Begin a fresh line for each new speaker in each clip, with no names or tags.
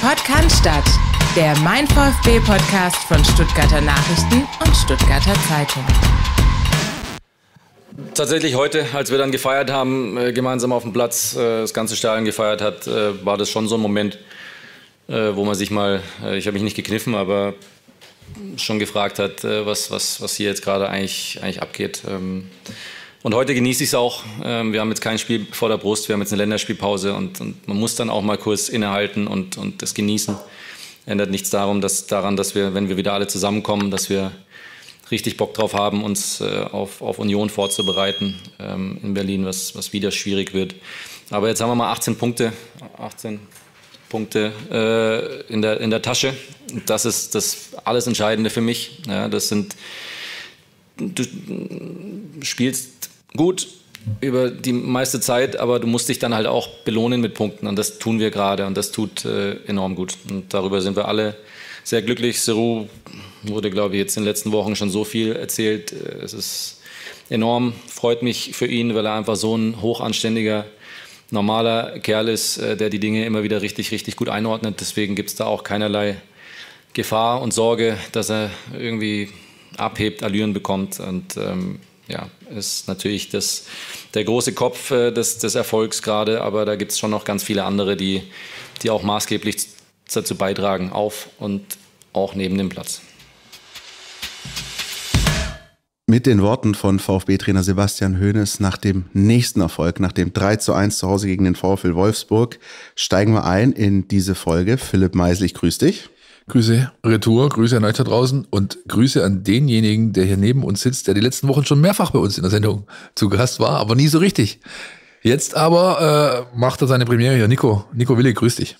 Podcast statt. Der Mein VfB Podcast von Stuttgarter Nachrichten und Stuttgarter Zeitung.
Tatsächlich heute, als wir dann gefeiert haben, äh, gemeinsam auf dem Platz, äh, das ganze Stadion gefeiert hat, äh, war das schon so ein Moment, wo man sich mal, ich habe mich nicht gekniffen, aber schon gefragt hat, was, was, was hier jetzt gerade eigentlich, eigentlich abgeht. Ähm, und heute genieße ich es auch. Ähm, wir haben jetzt kein Spiel vor der Brust, wir haben jetzt eine Länderspielpause und, und man muss dann auch mal kurz innehalten und, und das genießen. Ändert nichts darum, dass, daran, dass wir, wenn wir wieder alle zusammenkommen, dass wir richtig Bock drauf haben, uns äh, auf, auf Union vorzubereiten ähm, in Berlin, was, was wieder schwierig wird. Aber jetzt haben wir mal 18 Punkte, 18 Punkte äh, in, der, in der Tasche. Das ist das alles Entscheidende für mich. Ja, das sind, du spielst gut über die meiste Zeit, aber du musst dich dann halt auch belohnen mit Punkten und das tun wir gerade und das tut äh, enorm gut und darüber sind wir alle sehr glücklich. Seru wurde, glaube ich, jetzt in den letzten Wochen schon so viel erzählt. Äh, es ist enorm, freut mich für ihn, weil er einfach so ein hochanständiger, normaler Kerl ist, äh, der die Dinge immer wieder richtig, richtig gut einordnet. Deswegen gibt es da auch keinerlei Gefahr und Sorge, dass er irgendwie abhebt, Allüren bekommt. Und ähm, ja, ist natürlich das, der große Kopf äh, des, des Erfolgs gerade, aber da gibt es schon noch ganz viele andere, die, die auch maßgeblich dazu beitragen, auf und auch neben dem Platz.
Mit den Worten von VfB-Trainer Sebastian Hoeneß nach dem nächsten Erfolg, nach dem 3 zu 1 zu Hause gegen den VfL Wolfsburg, steigen wir ein in diese Folge. Philipp Meisel,
ich grüße dich. Grüße. Retour, Grüße an euch da draußen und Grüße an denjenigen, der hier neben uns sitzt, der die letzten Wochen schon mehrfach bei uns in der Sendung zu Gast war, aber nie so richtig. Jetzt aber äh, macht er seine Premiere hier. Nico, Nico Wille, grüß dich.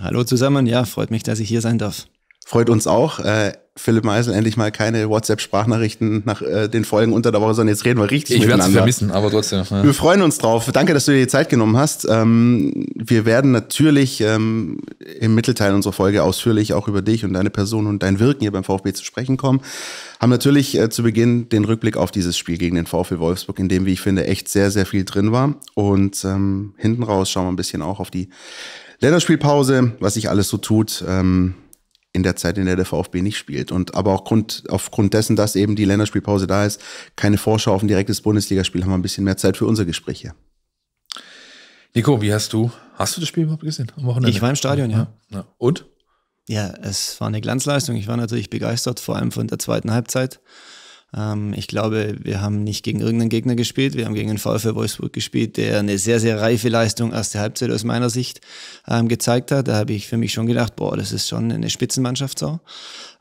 Hallo zusammen, ja, freut
mich, dass ich hier sein darf. Freut uns auch. Äh, Philipp Meisel endlich mal keine WhatsApp-Sprachnachrichten nach äh, den Folgen unter der Woche, sondern jetzt reden wir richtig ich miteinander. Ich werde
vermissen, aber trotzdem. Ja. Wir
freuen uns drauf. Danke, dass du dir die Zeit genommen hast. Ähm, wir werden natürlich ähm, im Mittelteil unserer Folge ausführlich auch über dich und deine Person und dein Wirken hier beim VfB zu sprechen kommen. Haben natürlich äh, zu Beginn den Rückblick auf dieses Spiel gegen den VfB Wolfsburg, in dem, wie ich finde, echt sehr, sehr viel drin war. Und ähm, hinten raus schauen wir ein bisschen auch auf die Länderspielpause, was sich alles so tut. Ähm, in der Zeit, in der der VfB nicht spielt. Und aber auch Grund, aufgrund dessen, dass eben die Länderspielpause da ist, keine Vorschau auf ein direktes Bundesligaspiel, haben wir ein bisschen mehr Zeit für unsere Gespräche. Nico, wie hast du,
hast du das Spiel überhaupt gesehen am Wochenende? Ich war im Stadion, ja. ja.
Und?
Ja, es war eine Glanzleistung. Ich war natürlich begeistert, vor allem von der zweiten Halbzeit. Ähm, ich glaube, wir haben nicht gegen irgendeinen Gegner gespielt. Wir haben gegen den VfL Wolfsburg gespielt, der eine sehr, sehr reife Leistung erste Halbzeit aus meiner Sicht ähm, gezeigt hat. Da habe ich für mich schon gedacht, boah, das ist schon eine Spitzenmannschaft so.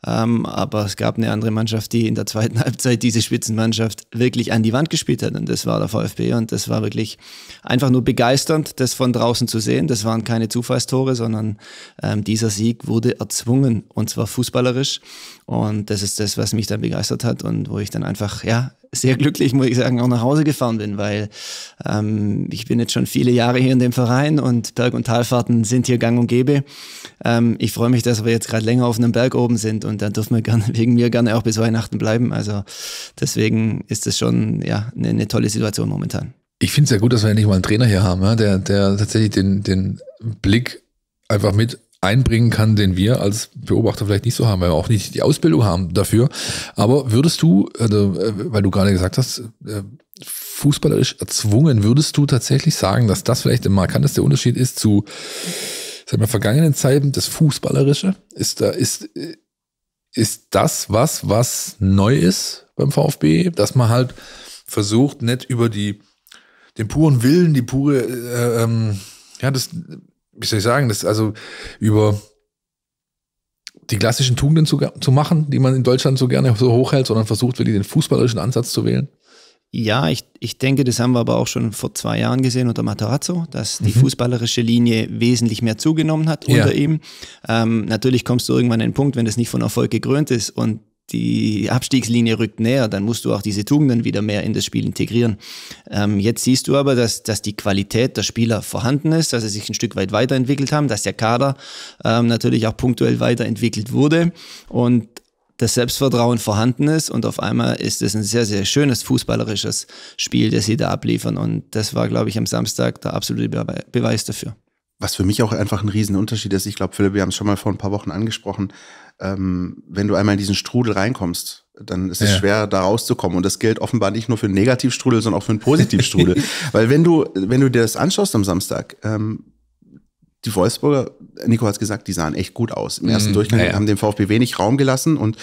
Ähm, aber es gab eine andere Mannschaft, die in der zweiten Halbzeit diese Spitzenmannschaft wirklich an die Wand gespielt hat. Und das war der VfB. Und das war wirklich einfach nur begeisternd, das von draußen zu sehen. Das waren keine Zufallstore, sondern ähm, dieser Sieg wurde erzwungen. Und zwar fußballerisch. Und das ist das, was mich dann begeistert hat und wo ich dann einfach, ja, sehr glücklich, muss ich sagen, auch nach Hause gefahren bin, weil ähm, ich bin jetzt schon viele Jahre hier in dem Verein und Berg- und Talfahrten sind hier gang und gäbe. Ähm, ich freue mich, dass wir jetzt gerade länger auf einem Berg oben sind und dann dürfen wir gerne, wegen mir gerne auch bis Weihnachten bleiben. Also deswegen ist das schon ja, eine, eine tolle Situation momentan.
Ich finde es ja gut, dass wir nicht mal einen Trainer hier haben, ja, der, der tatsächlich den, den Blick einfach mit einbringen kann, den wir als Beobachter vielleicht nicht so haben, weil wir auch nicht die Ausbildung haben dafür. Aber würdest du, also, äh, weil du gerade gesagt hast, äh, fußballerisch erzwungen, würdest du tatsächlich sagen, dass das vielleicht der markanteste Unterschied ist zu sag mal, vergangenen Zeiten, das Fußballerische? Ist da, ist, äh, ist das was, was neu ist beim VfB, dass man halt versucht, nicht über die, den puren Willen, die pure, äh, ähm, ja, das, wie soll ich sagen, das also über die klassischen Tugenden zu, zu machen, die man in Deutschland so gerne so hochhält, sondern versucht wirklich den fußballerischen Ansatz zu wählen? Ja, ich, ich denke, das haben wir aber auch schon vor zwei Jahren gesehen unter
Matarazzo, dass die mhm. fußballerische Linie wesentlich mehr zugenommen hat ja. unter ihm. Ähm, natürlich kommst du irgendwann an den Punkt, wenn das nicht von Erfolg gekrönt ist und die Abstiegslinie rückt näher, dann musst du auch diese Tugenden wieder mehr in das Spiel integrieren. Ähm, jetzt siehst du aber, dass, dass die Qualität der Spieler vorhanden ist, dass sie sich ein Stück weit weiterentwickelt haben, dass der Kader ähm, natürlich auch punktuell weiterentwickelt wurde und das Selbstvertrauen vorhanden ist und auf einmal ist es ein sehr, sehr schönes fußballerisches Spiel, das sie da abliefern und das war, glaube ich, am Samstag
der absolute Be Beweis dafür. Was für mich auch einfach ein Riesenunterschied ist, ich glaube, Philipp, wir haben es schon mal vor ein paar Wochen angesprochen, ähm, wenn du einmal in diesen Strudel reinkommst, dann ist es ja. schwer, da rauszukommen. Und das gilt offenbar nicht nur für einen Negativstrudel, sondern auch für einen Positivstrudel. Weil wenn du, wenn du dir das anschaust am Samstag, ähm, die Wolfsburger, Nico hat es gesagt, die sahen echt gut aus. Im ersten mhm, Durchgang ja. haben dem VfB wenig Raum gelassen und,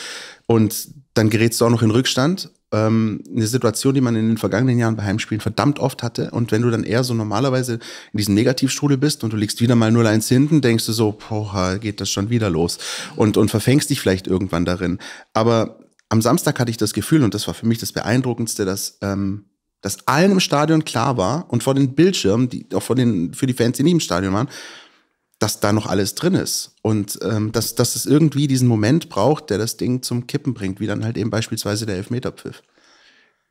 und dann gerätst du auch noch in Rückstand ähm, eine Situation, die man in den vergangenen Jahren bei Heimspielen verdammt oft hatte. Und wenn du dann eher so normalerweise in diesem Negativstrudel bist und du liegst wieder mal 0-1 hinten, denkst du so, boah, geht das schon wieder los und, und verfängst dich vielleicht irgendwann darin. Aber am Samstag hatte ich das Gefühl, und das war für mich das Beeindruckendste, dass, ähm, dass allen im Stadion klar war und vor den Bildschirmen, die auch vor den, für die Fans, die nicht im Stadion waren, dass da noch alles drin ist und ähm, dass, dass es irgendwie diesen Moment braucht, der das Ding zum Kippen bringt, wie dann halt eben beispielsweise der Elfmeterpfiff.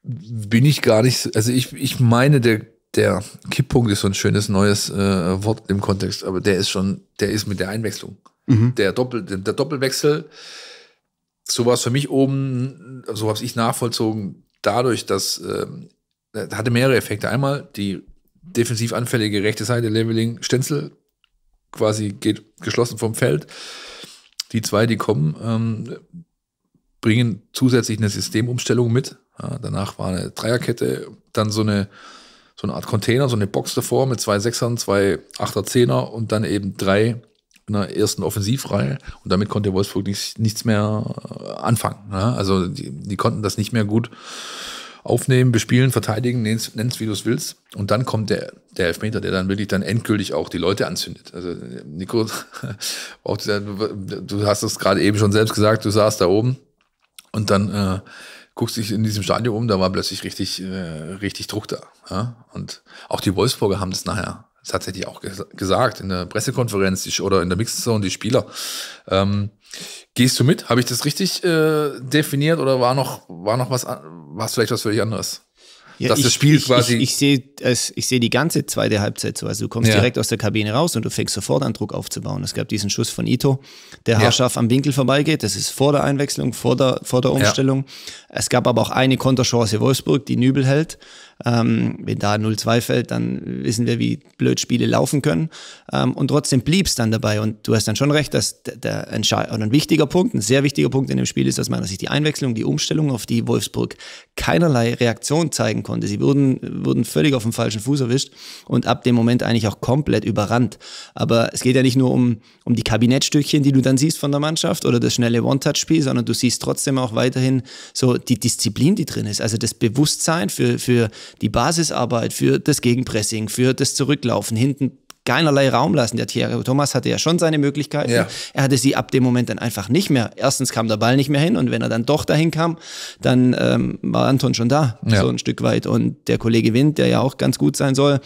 Bin ich gar nicht, also ich, ich meine, der, der Kipppunkt ist so ein schönes neues äh, Wort im Kontext, aber der ist schon, der ist mit der Einwechslung. Mhm. Der, Doppel, der Doppelwechsel, so war es für mich oben, so habe ich nachvollzogen, dadurch, dass ähm, hatte mehrere Effekte. Einmal die defensiv anfällige rechte Seite, Leveling, Stenzel quasi geht geschlossen vom Feld. Die zwei, die kommen, ähm, bringen zusätzlich eine Systemumstellung mit. Ja, danach war eine Dreierkette, dann so eine, so eine Art Container, so eine Box davor mit zwei Sechsern, zwei Achter, Zehner und dann eben drei in der ersten Offensivreihe. Und damit konnte Wolfsburg nichts, nichts mehr äh, anfangen. Ja, also die, die konnten das nicht mehr gut aufnehmen, bespielen, verteidigen, nenn's, nenn's wie du es willst. Und dann kommt der, der Elfmeter, der dann wirklich dann endgültig auch die Leute anzündet. Also Nico, auch, du hast es gerade eben schon selbst gesagt, du saßt da oben und dann äh, guckst dich in diesem Stadion um, da war plötzlich richtig, äh, richtig Druck da. Ja? Und auch die Wolfsburger haben das nachher tatsächlich auch ges gesagt in der Pressekonferenz die, oder in der Mixzone, die Spieler. Ähm, Gehst du mit? Habe ich das richtig äh, definiert oder war noch, war noch was, war es vielleicht was völlig anderes? Ja, dass ich, das Spiel ich, quasi. Ich, ich sehe ich seh die ganze zweite
Halbzeit so. Also du kommst ja. direkt aus der Kabine raus und du fängst sofort an, Druck aufzubauen. Es gab diesen Schuss von Ito, der haarscharf am Winkel vorbeigeht. Das ist vor der Einwechslung, vor der, vor der Umstellung. Ja. Es gab aber auch eine Konterchance Wolfsburg, die Nübel hält. Ähm, wenn da 0-2 fällt, dann wissen wir, wie blöd Spiele laufen können. Ähm, und trotzdem blieb es dann dabei. Und du hast dann schon recht, dass der, ein, ein wichtiger Punkt, ein sehr wichtiger Punkt in dem Spiel ist aus meiner Sicht die Einwechslung, die Umstellung, auf die Wolfsburg keinerlei Reaktion zeigen konnte. Sie wurden, wurden völlig auf dem falschen Fuß erwischt und ab dem Moment eigentlich auch komplett überrannt. Aber es geht ja nicht nur um, um die Kabinettstückchen, die du dann siehst von der Mannschaft oder das schnelle One-Touch-Spiel, sondern du siehst trotzdem auch weiterhin so die Disziplin, die drin ist. Also das Bewusstsein für, für die Basisarbeit für das Gegenpressing, für das Zurücklaufen, hinten keinerlei Raum lassen. Der Thierry Thomas hatte ja schon seine Möglichkeiten. Ja. Er hatte sie ab dem Moment dann einfach nicht mehr. Erstens kam der Ball nicht mehr hin und wenn er dann doch dahin kam, dann ähm, war Anton schon da, ja. so ein Stück weit. Und der Kollege Wind, der ja auch ganz gut sein soll,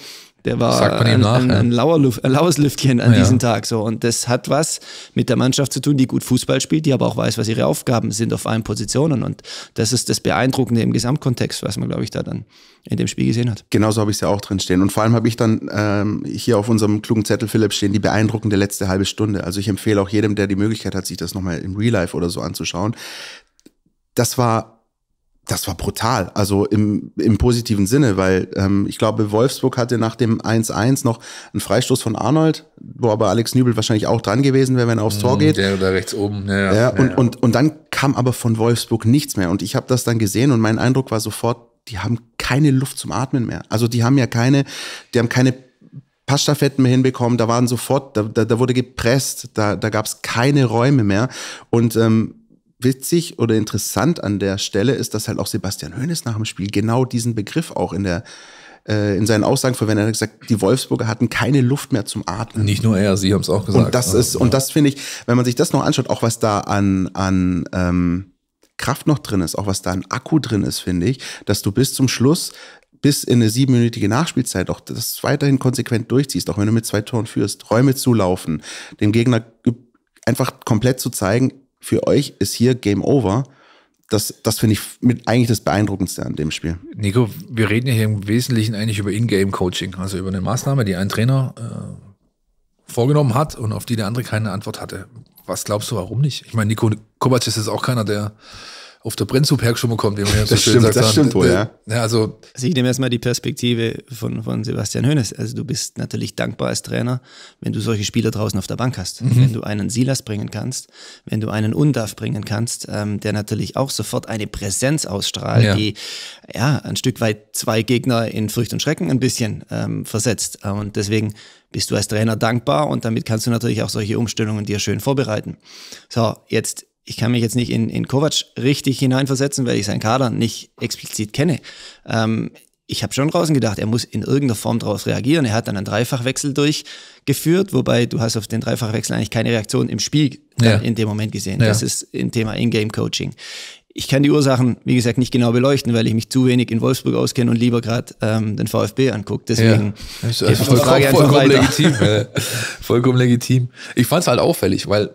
der war ein, nach, ein, ein, Luft, ein, laues Lüftchen an ja. diesem Tag. So. Und das hat was mit der Mannschaft zu tun, die gut Fußball spielt, die aber auch weiß, was ihre Aufgaben sind auf allen Positionen. Und das ist das Beeindruckende im Gesamtkontext, was man, glaube ich, da dann
in dem Spiel gesehen hat. Genauso habe ich es ja auch drin stehen. Und vor allem habe ich dann ähm, hier auf unserem klugen Zettel Philipp stehen, die beeindruckende letzte halbe Stunde. Also ich empfehle auch jedem, der die Möglichkeit hat, sich das nochmal im Real Life oder so anzuschauen. Das war das war brutal, also im, im positiven Sinne, weil ähm, ich glaube, Wolfsburg hatte nach dem 1-1 noch einen Freistoß von Arnold, wo aber Alex Nübel wahrscheinlich auch dran gewesen wäre, wenn er aufs Tor mhm, geht. Der
da rechts oben, ja. ja, und,
ja. Und, und dann kam aber von Wolfsburg nichts mehr. Und ich habe das dann gesehen und mein Eindruck war sofort, die haben keine Luft zum Atmen mehr. Also die haben ja keine, die haben keine Pastafetten mehr hinbekommen, da waren sofort, da, da, da wurde gepresst, da, da gab es keine Räume mehr. Und ähm, witzig oder interessant an der Stelle ist, dass halt auch Sebastian Hoeneß nach dem Spiel genau diesen Begriff auch in der äh, in seinen Aussagen verwendet, er hat gesagt, die Wolfsburger hatten keine Luft mehr zum Atmen. Nicht
nur er, sie haben es
auch gesagt. Und das also, ja, ist, ja. und das finde ich, wenn man sich das noch anschaut, auch was da an, an ähm, Kraft noch drin ist, auch was da an Akku drin ist, finde ich, dass du bis zum Schluss, bis in eine siebenminütige Nachspielzeit auch das weiterhin konsequent durchziehst, auch wenn du mit zwei Toren führst, Räume zulaufen, dem Gegner einfach komplett zu zeigen, für euch ist hier Game Over. Das, das finde ich mit eigentlich das Beeindruckendste an dem Spiel.
Nico, wir reden ja hier im Wesentlichen eigentlich über in game coaching also über eine Maßnahme, die ein Trainer äh, vorgenommen hat und auf die der andere keine Antwort hatte. Was glaubst du, warum nicht? Ich meine, Nico Kovac ist jetzt auch keiner, der auf der Brennzughergschumme kommt, wie man ja so das schön
stimmt, sagt. Das stimmt wohl, äh, ja. ja also, also ich nehme erstmal die Perspektive von, von Sebastian Hönes. Also du bist natürlich dankbar als Trainer, wenn du solche Spieler draußen auf der Bank hast. Mhm. Wenn du einen Silas bringen kannst, wenn du einen Undav bringen kannst, ähm, der natürlich auch sofort eine Präsenz ausstrahlt, ja. die ja ein Stück weit zwei Gegner in Furcht und Schrecken ein bisschen ähm, versetzt. Und deswegen bist du als Trainer dankbar und damit kannst du natürlich auch solche Umstellungen dir schön vorbereiten. So, jetzt ich kann mich jetzt nicht in, in Kovac richtig hineinversetzen, weil ich seinen Kader nicht explizit kenne. Ähm, ich habe schon draußen gedacht, er muss in irgendeiner Form darauf reagieren. Er hat dann einen Dreifachwechsel durchgeführt, wobei du hast auf den Dreifachwechsel eigentlich keine Reaktion im Spiel ja. in dem Moment gesehen. Ja. Das ist ein Thema In-Game-Coaching. Ich kann die Ursachen, wie gesagt, nicht genau beleuchten, weil ich mich zu wenig in Wolfsburg auskenne und lieber gerade ähm, den VfB angucke. Deswegen ja. ist also voll, Frage vollkommen legitim.
vollkommen legitim. Ich fand es halt auffällig, weil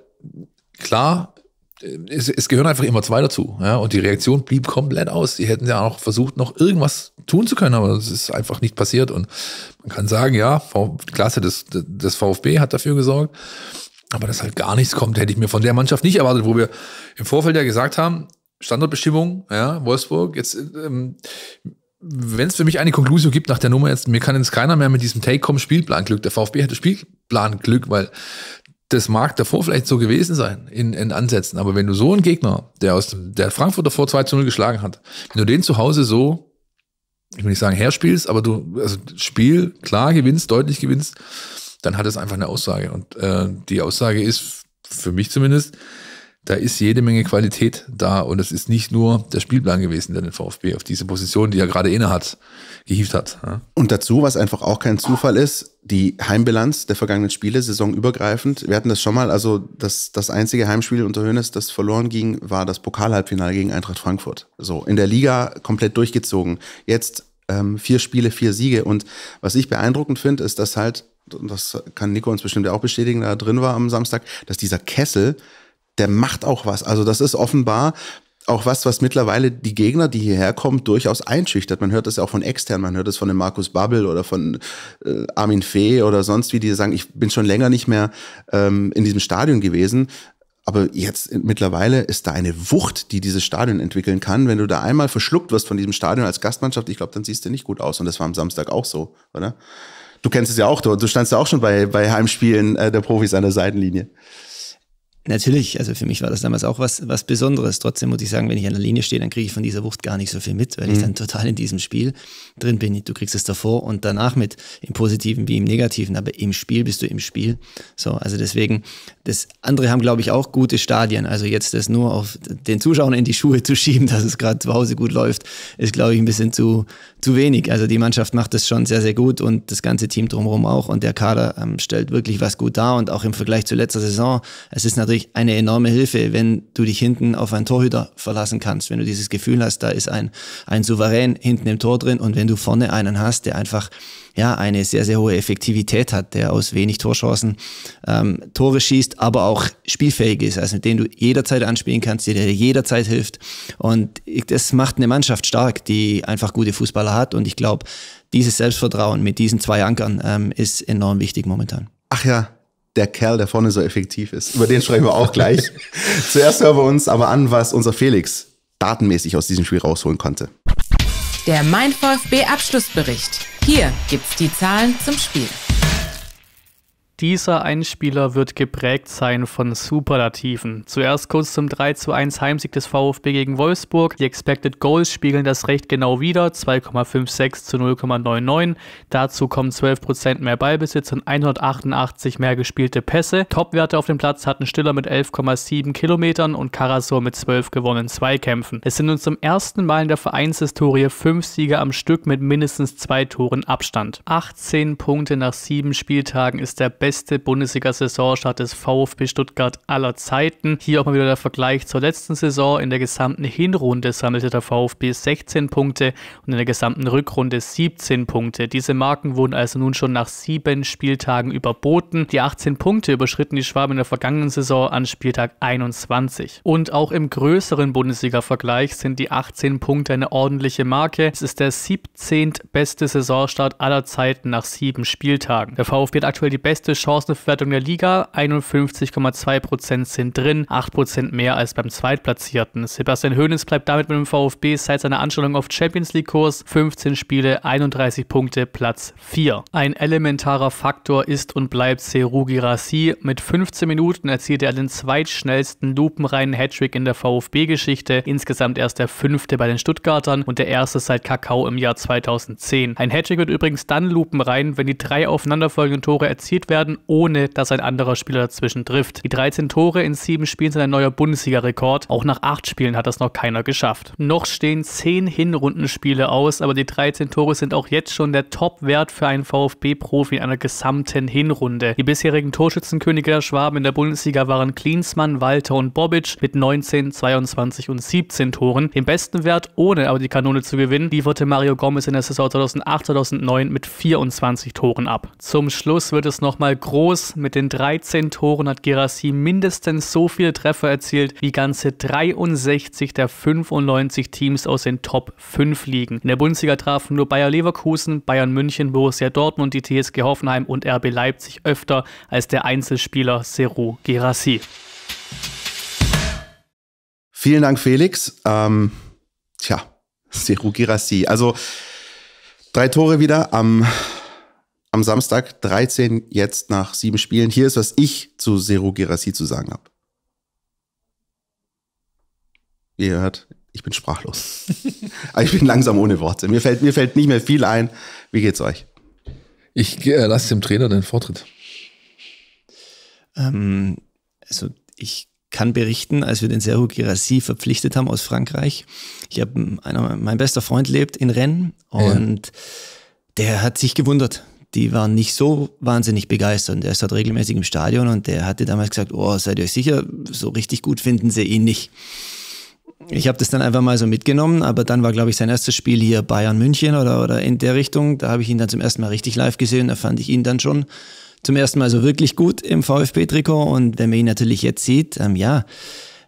klar, es, es, gehören einfach immer zwei dazu. Ja? Und die Reaktion blieb komplett aus. Die hätten ja auch versucht, noch irgendwas tun zu können, aber das ist einfach nicht passiert. Und man kann sagen, ja, Klasse des, des VfB hat dafür gesorgt. Aber dass halt gar nichts kommt, hätte ich mir von der Mannschaft nicht erwartet, wo wir im Vorfeld ja gesagt haben, Standortbestimmung, ja, Wolfsburg, jetzt, ähm, wenn es für mich eine Konklusion gibt nach der Nummer jetzt, mir kann jetzt keiner mehr mit diesem Take kommen, Spielplanglück. Der VfB hatte Spielplanglück, weil das mag davor vielleicht so gewesen sein in, in Ansätzen, aber wenn du so einen Gegner, der aus dem, der Frankfurter vor 2 zu 0 geschlagen hat, wenn du den zu Hause so, ich will nicht sagen herspielst, aber du, also Spiel klar gewinnst, deutlich gewinnst, dann hat das einfach eine Aussage. Und äh, die Aussage ist, für mich zumindest, da ist jede Menge Qualität da und es ist nicht nur der Spielplan gewesen, der den VfB auf diese Position, die er gerade inne hat, gehievt hat. Und dazu, was einfach auch kein Zufall
ist, die Heimbilanz der vergangenen Spiele, saisonübergreifend. Wir hatten das schon mal, also das, das einzige Heimspiel unter Hönes, das verloren ging, war das Pokalhalbfinale gegen Eintracht Frankfurt. So, in der Liga komplett durchgezogen. Jetzt ähm, vier Spiele, vier Siege. Und was ich beeindruckend finde, ist, dass halt, das kann Nico uns bestimmt auch bestätigen, da drin war am Samstag, dass dieser Kessel der macht auch was. Also das ist offenbar auch was, was mittlerweile die Gegner, die hierher kommen, durchaus einschüchtert. Man hört das ja auch von extern, man hört das von dem Markus Babbel oder von äh, Armin Fee oder sonst wie, die sagen, ich bin schon länger nicht mehr ähm, in diesem Stadion gewesen. Aber jetzt mittlerweile ist da eine Wucht, die dieses Stadion entwickeln kann. Wenn du da einmal verschluckt wirst von diesem Stadion als Gastmannschaft, ich glaube, dann siehst du nicht gut aus. Und das war am Samstag auch so, oder? Du kennst es ja auch, du, du standst ja auch schon bei, bei Heimspielen äh, der Profis an der Seitenlinie.
Natürlich, also für mich war das damals auch was, was Besonderes. Trotzdem muss ich sagen, wenn ich an der Linie stehe, dann kriege ich von dieser Wucht gar nicht so viel mit, weil mhm. ich dann total in diesem Spiel drin bin. Du kriegst es davor und danach mit, im Positiven wie im Negativen, aber im Spiel bist du im Spiel. So, also deswegen, das andere haben, glaube ich, auch gute Stadien. Also jetzt das nur auf den Zuschauern in die Schuhe zu schieben, dass es gerade zu Hause gut läuft, ist, glaube ich, ein bisschen zu, zu wenig. Also die Mannschaft macht das schon sehr, sehr gut und das ganze Team drumherum auch und der Kader ähm, stellt wirklich was gut dar und auch im Vergleich zu letzter Saison, es ist natürlich natürlich eine enorme Hilfe, wenn du dich hinten auf einen Torhüter verlassen kannst, wenn du dieses Gefühl hast, da ist ein, ein Souverän hinten im Tor drin und wenn du vorne einen hast, der einfach ja eine sehr, sehr hohe Effektivität hat, der aus wenig Torchancen ähm, Tore schießt, aber auch spielfähig ist, also mit dem du jederzeit anspielen kannst, der dir jederzeit hilft. Und das macht eine Mannschaft stark, die einfach gute Fußballer hat und ich glaube, dieses Selbstvertrauen mit diesen zwei Ankern ähm, ist enorm wichtig momentan.
Ach ja, der Kerl, der vorne so effektiv ist. Über den sprechen wir auch gleich. Zuerst hören wir uns aber an, was unser Felix datenmäßig aus diesem Spiel rausholen konnte.
Der Mein VfB Abschlussbericht. Hier gibt's die Zahlen zum Spiel.
Dieser Einspieler wird geprägt sein von Superlativen. Zuerst kurz zum 3 zu 1 Heimsieg des VfB gegen Wolfsburg. Die Expected Goals spiegeln das recht genau wieder, 2,56 zu 0,99. Dazu kommen 12% mehr Ballbesitz und 188 mehr gespielte Pässe. Topwerte auf dem Platz hatten Stiller mit 11,7 Kilometern und Karasor mit 12 gewonnenen Zweikämpfen. Es sind nun zum ersten Mal in der Vereinshistorie 5 Siege am Stück mit mindestens 2 Toren Abstand. 18 Punkte nach 7 Spieltagen ist der beste beste Bundesliga-Saison statt des VfB Stuttgart aller Zeiten. Hier auch mal wieder der Vergleich zur letzten Saison. In der gesamten Hinrunde sammelte der VfB 16 Punkte und in der gesamten Rückrunde 17 Punkte. Diese Marken wurden also nun schon nach sieben Spieltagen überboten. Die 18 Punkte überschritten die Schwaben in der vergangenen Saison an Spieltag 21. Und auch im größeren Bundesliga-Vergleich sind die 18 Punkte eine ordentliche Marke. Es ist der 17. beste Saisonstart aller Zeiten nach sieben Spieltagen. Der VfB hat aktuell die beste Chancenverwertung der Liga. 51,2% sind drin, 8% mehr als beim Zweitplatzierten. Sebastian Hoeneß bleibt damit mit dem VfB seit seiner Anstellung auf Champions League-Kurs. 15 Spiele, 31 Punkte, Platz 4. Ein elementarer Faktor ist und bleibt Serugi Rassi. Mit 15 Minuten erzielte er den zweitschnellsten lupenreinen Hattrick in der VfB-Geschichte. Insgesamt erst der fünfte bei den Stuttgartern und der erste seit Kakao im Jahr 2010. Ein Hattrick wird übrigens dann lupenrein, wenn die drei aufeinanderfolgenden Tore erzielt werden werden, ohne dass ein anderer Spieler dazwischen trifft. Die 13 Tore in 7 Spielen sind ein neuer Bundesliga-Rekord. Auch nach 8 Spielen hat das noch keiner geschafft. Noch stehen 10 Hinrundenspiele aus, aber die 13 Tore sind auch jetzt schon der Top-Wert für einen VfB-Profi in einer gesamten Hinrunde. Die bisherigen Torschützenkönige der Schwaben in der Bundesliga waren Klinsmann, Walter und Bobic mit 19, 22 und 17 Toren. Den besten Wert, ohne aber die Kanone zu gewinnen, lieferte Mario Gomez in der Saison 2008-2009 mit 24 Toren ab. Zum Schluss wird es nochmal Mal groß. Mit den 13 Toren hat Girassi mindestens so viele Treffer erzielt wie ganze 63 der 95 Teams aus den Top 5 Ligen. In der Bundesliga trafen nur Bayer Leverkusen, Bayern München, Borussia Dortmund, die TSG Hoffenheim und RB Leipzig öfter als der Einzelspieler Seru Gerasi.
Vielen Dank, Felix. Ähm, tja, Seru Gerasi. Also drei Tore wieder am am Samstag 13 jetzt nach sieben Spielen. Hier ist, was ich zu Zero Gerasi zu sagen habe. Ihr hört, ich bin sprachlos. ich bin langsam ohne Worte. Mir fällt, mir fällt nicht mehr viel ein. Wie geht's euch? Ich äh, lasse dem Trainer den Vortritt.
Ähm, also ich kann berichten, als wir den Sergio Gerasi verpflichtet haben aus Frankreich. Ich habe mein bester Freund lebt in Rennes und ja. der hat sich gewundert, die waren nicht so wahnsinnig begeistert. er ist dort regelmäßig im Stadion und der hatte damals gesagt, oh, seid ihr euch sicher, so richtig gut finden sie ihn nicht. Ich habe das dann einfach mal so mitgenommen, aber dann war, glaube ich, sein erstes Spiel hier Bayern München oder, oder in der Richtung. Da habe ich ihn dann zum ersten Mal richtig live gesehen. Da fand ich ihn dann schon zum ersten Mal so wirklich gut im VfB-Trikot. Und wenn man ihn natürlich jetzt sieht, ähm, ja,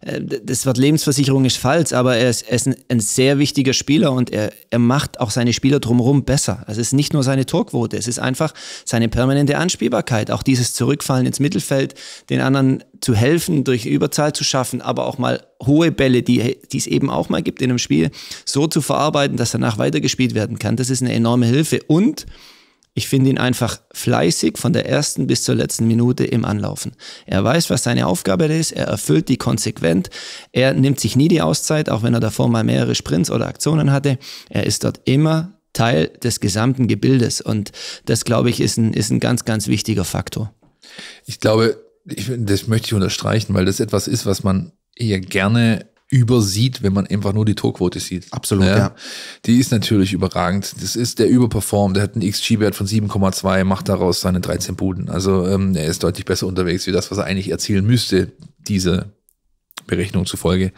äh, das Wort Lebensversicherung ist falsch, aber er ist, er ist ein, ein, sehr wichtiger Spieler und er, er macht auch seine Spieler drumherum besser. Also es ist nicht nur seine Torquote, es ist einfach seine permanente Anspielbarkeit, auch dieses Zurückfallen ins Mittelfeld, den anderen zu helfen, durch Überzahl zu schaffen, aber auch mal hohe Bälle, die, die es eben auch mal gibt in einem Spiel, so zu verarbeiten, dass danach weitergespielt werden kann. Das ist eine enorme Hilfe und ich finde ihn einfach fleißig von der ersten bis zur letzten Minute im Anlaufen. Er weiß, was seine Aufgabe ist, er erfüllt die konsequent, er nimmt sich nie die Auszeit, auch wenn er davor mal mehrere Sprints oder Aktionen hatte. Er ist dort immer Teil des gesamten Gebildes und das, glaube ich, ist ein, ist ein
ganz, ganz wichtiger Faktor. Ich glaube, ich, das möchte ich unterstreichen, weil das etwas ist, was man eher gerne übersieht, wenn man einfach nur die Torquote sieht. Absolut, ja. ja. Die ist natürlich überragend. Das ist der überperformt. Der hat einen XG-Wert von 7,2, macht daraus seine 13 Buden. Also ähm, er ist deutlich besser unterwegs wie das, was er eigentlich erzielen müsste, diese Berechnung zufolge.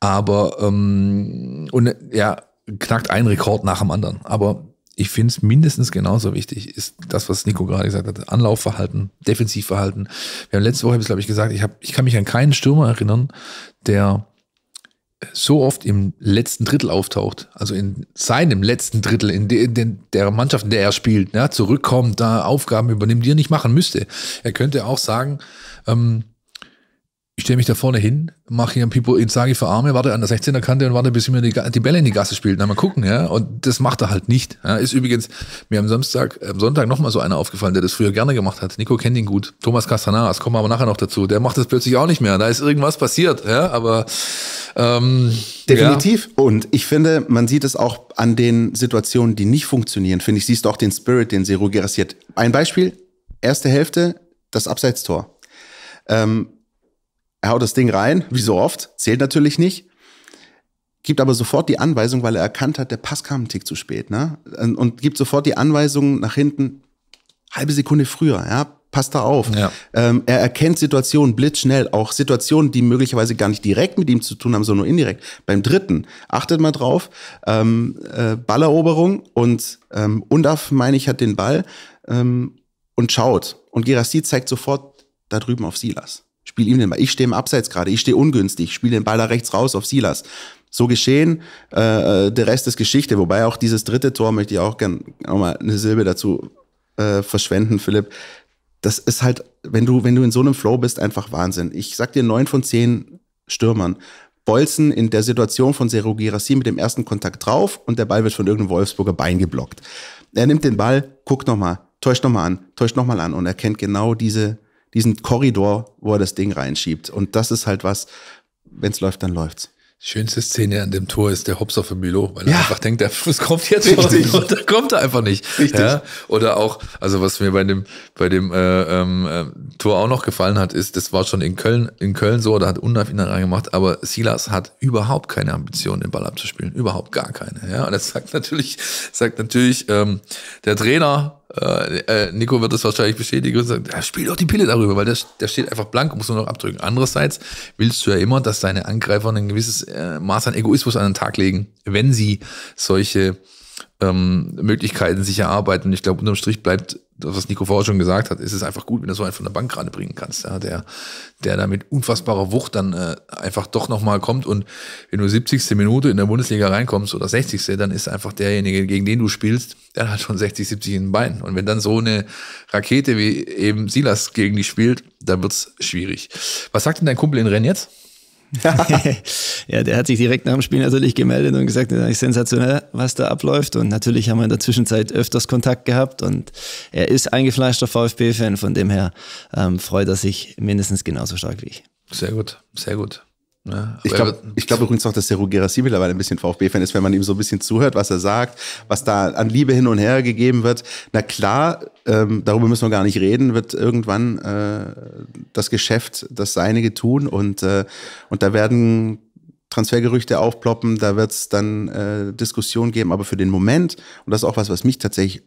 Aber ähm, und ja, knackt ein Rekord nach dem anderen. Aber ich finde es mindestens genauso wichtig, ist das, was Nico gerade gesagt hat. Anlaufverhalten, Defensivverhalten. Wir haben letzte Woche, glaube ich, gesagt, ich, hab, ich kann mich an keinen Stürmer erinnern, der so oft im letzten Drittel auftaucht, also in seinem letzten Drittel, in, de, in der Mannschaft, in der er spielt, ne, zurückkommt, da Aufgaben übernimmt, die er nicht machen müsste. Er könnte auch sagen, ähm, ich stelle mich da vorne hin, mache hier ein Pipo Inzaghi für Arme, warte an der 16er Kante und warte, bis mir die, die Bälle in die Gasse spielt. Na, mal gucken, ja. Und das macht er halt nicht. Ja. Ist übrigens mir am Samstag, am Sonntag nochmal so einer aufgefallen, der das früher gerne gemacht hat. Nico kennt ihn gut. Thomas Castanaras, kommen wir aber nachher noch dazu. Der macht das plötzlich auch nicht mehr. Da ist irgendwas passiert, ja. Aber ähm, definitiv.
Ja. Und ich finde, man sieht es auch an den Situationen, die nicht funktionieren. Finde ich, siehst du auch den Spirit, den Seru gerassiert. Ein Beispiel: erste Hälfte, das Abseitstor. Ähm, er haut das Ding rein, wie so oft, zählt natürlich nicht, gibt aber sofort die Anweisung, weil er erkannt hat, der Pass kam einen Tick zu spät, ne? Und gibt sofort die Anweisung nach hinten, halbe Sekunde früher, ja? Passt da auf. Ja. Ähm, er erkennt Situationen blitzschnell, auch Situationen, die möglicherweise gar nicht direkt mit ihm zu tun haben, sondern nur indirekt. Beim dritten, achtet mal drauf, ähm, äh, Balleroberung und ähm, Undaf, meine ich, hat den Ball ähm, und schaut. Und Gerassi zeigt sofort da drüben auf Silas spiel ihm den Ball. Ich stehe im Abseits gerade, ich stehe ungünstig, spiele den Ball da rechts raus auf Silas. So geschehen, äh, äh, der Rest ist Geschichte. Wobei auch dieses dritte Tor möchte ich auch gern nochmal eine Silbe dazu äh, verschwenden, Philipp. Das ist halt, wenn du, wenn du in so einem Flow bist, einfach Wahnsinn. Ich sag dir, neun von zehn Stürmern Bolzen in der Situation von Sero Girassi mit dem ersten Kontakt drauf und der Ball wird von irgendeinem Wolfsburger Bein geblockt. Er nimmt den Ball, guckt nochmal, täuscht nochmal an, täuscht nochmal an und erkennt genau diese, diesen Korridor, wo er das Ding reinschiebt. Und das ist
halt was, wenn es läuft, dann läuft's. Schönste Szene an dem Tor ist der Hopser für Milo, weil ja. er einfach denkt, der Fuß kommt jetzt nicht und da kommt er einfach nicht. Richtig. Ja? Oder auch, also was mir bei dem bei dem äh, ähm, äh, Tor auch noch gefallen hat, ist, das war schon in Köln in Köln so, da hat Undav ihn reingemacht, aber Silas hat überhaupt keine Ambition, den Ball abzuspielen, überhaupt gar keine. Ja, und das sagt natürlich sagt natürlich ähm, der Trainer äh, äh, Nico wird das wahrscheinlich bestätigen und sagen, ja, spiel doch die Pille darüber, weil der, der steht einfach blank und muss nur noch abdrücken. Andererseits willst du ja immer, dass deine Angreifer ein gewisses äh, Maß an Egoismus an den Tag legen, wenn sie solche ähm, Möglichkeiten sich erarbeiten. ich glaube, unterm Strich bleibt, was Nico vorher schon gesagt hat, ist es einfach gut, wenn du so einen von der Bank ranbringen kannst, ja, der, der da mit unfassbarer Wucht dann äh, einfach doch nochmal kommt. Und wenn du 70. Minute in der Bundesliga reinkommst oder 60. dann ist einfach derjenige, gegen den du spielst, der hat schon 60, 70 in den Beinen. Und wenn dann so eine Rakete wie eben Silas gegen dich spielt, dann wird es schwierig. Was sagt denn dein Kumpel in Rennes jetzt?
ja, der hat sich direkt nach dem Spiel natürlich gemeldet und gesagt, das ist sensationell, was da abläuft. Und natürlich haben wir in der Zwischenzeit öfters Kontakt gehabt und er ist eingefleischter VfB-Fan, von dem her ähm, freut er sich mindestens genauso stark wie ich. Sehr gut,
sehr gut. Ja, ne? ich glaube glaub übrigens auch, dass der Rugerassi mittlerweile ein bisschen VfB-Fan ist, wenn man ihm so ein bisschen zuhört, was er sagt, was da an Liebe hin und her gegeben wird. Na klar, ähm, darüber müssen wir gar nicht reden, wird irgendwann äh, das Geschäft das Seinige tun und, äh, und da werden Transfergerüchte aufploppen, da wird es dann äh, Diskussionen geben, aber für den Moment, und das ist auch was, was mich tatsächlich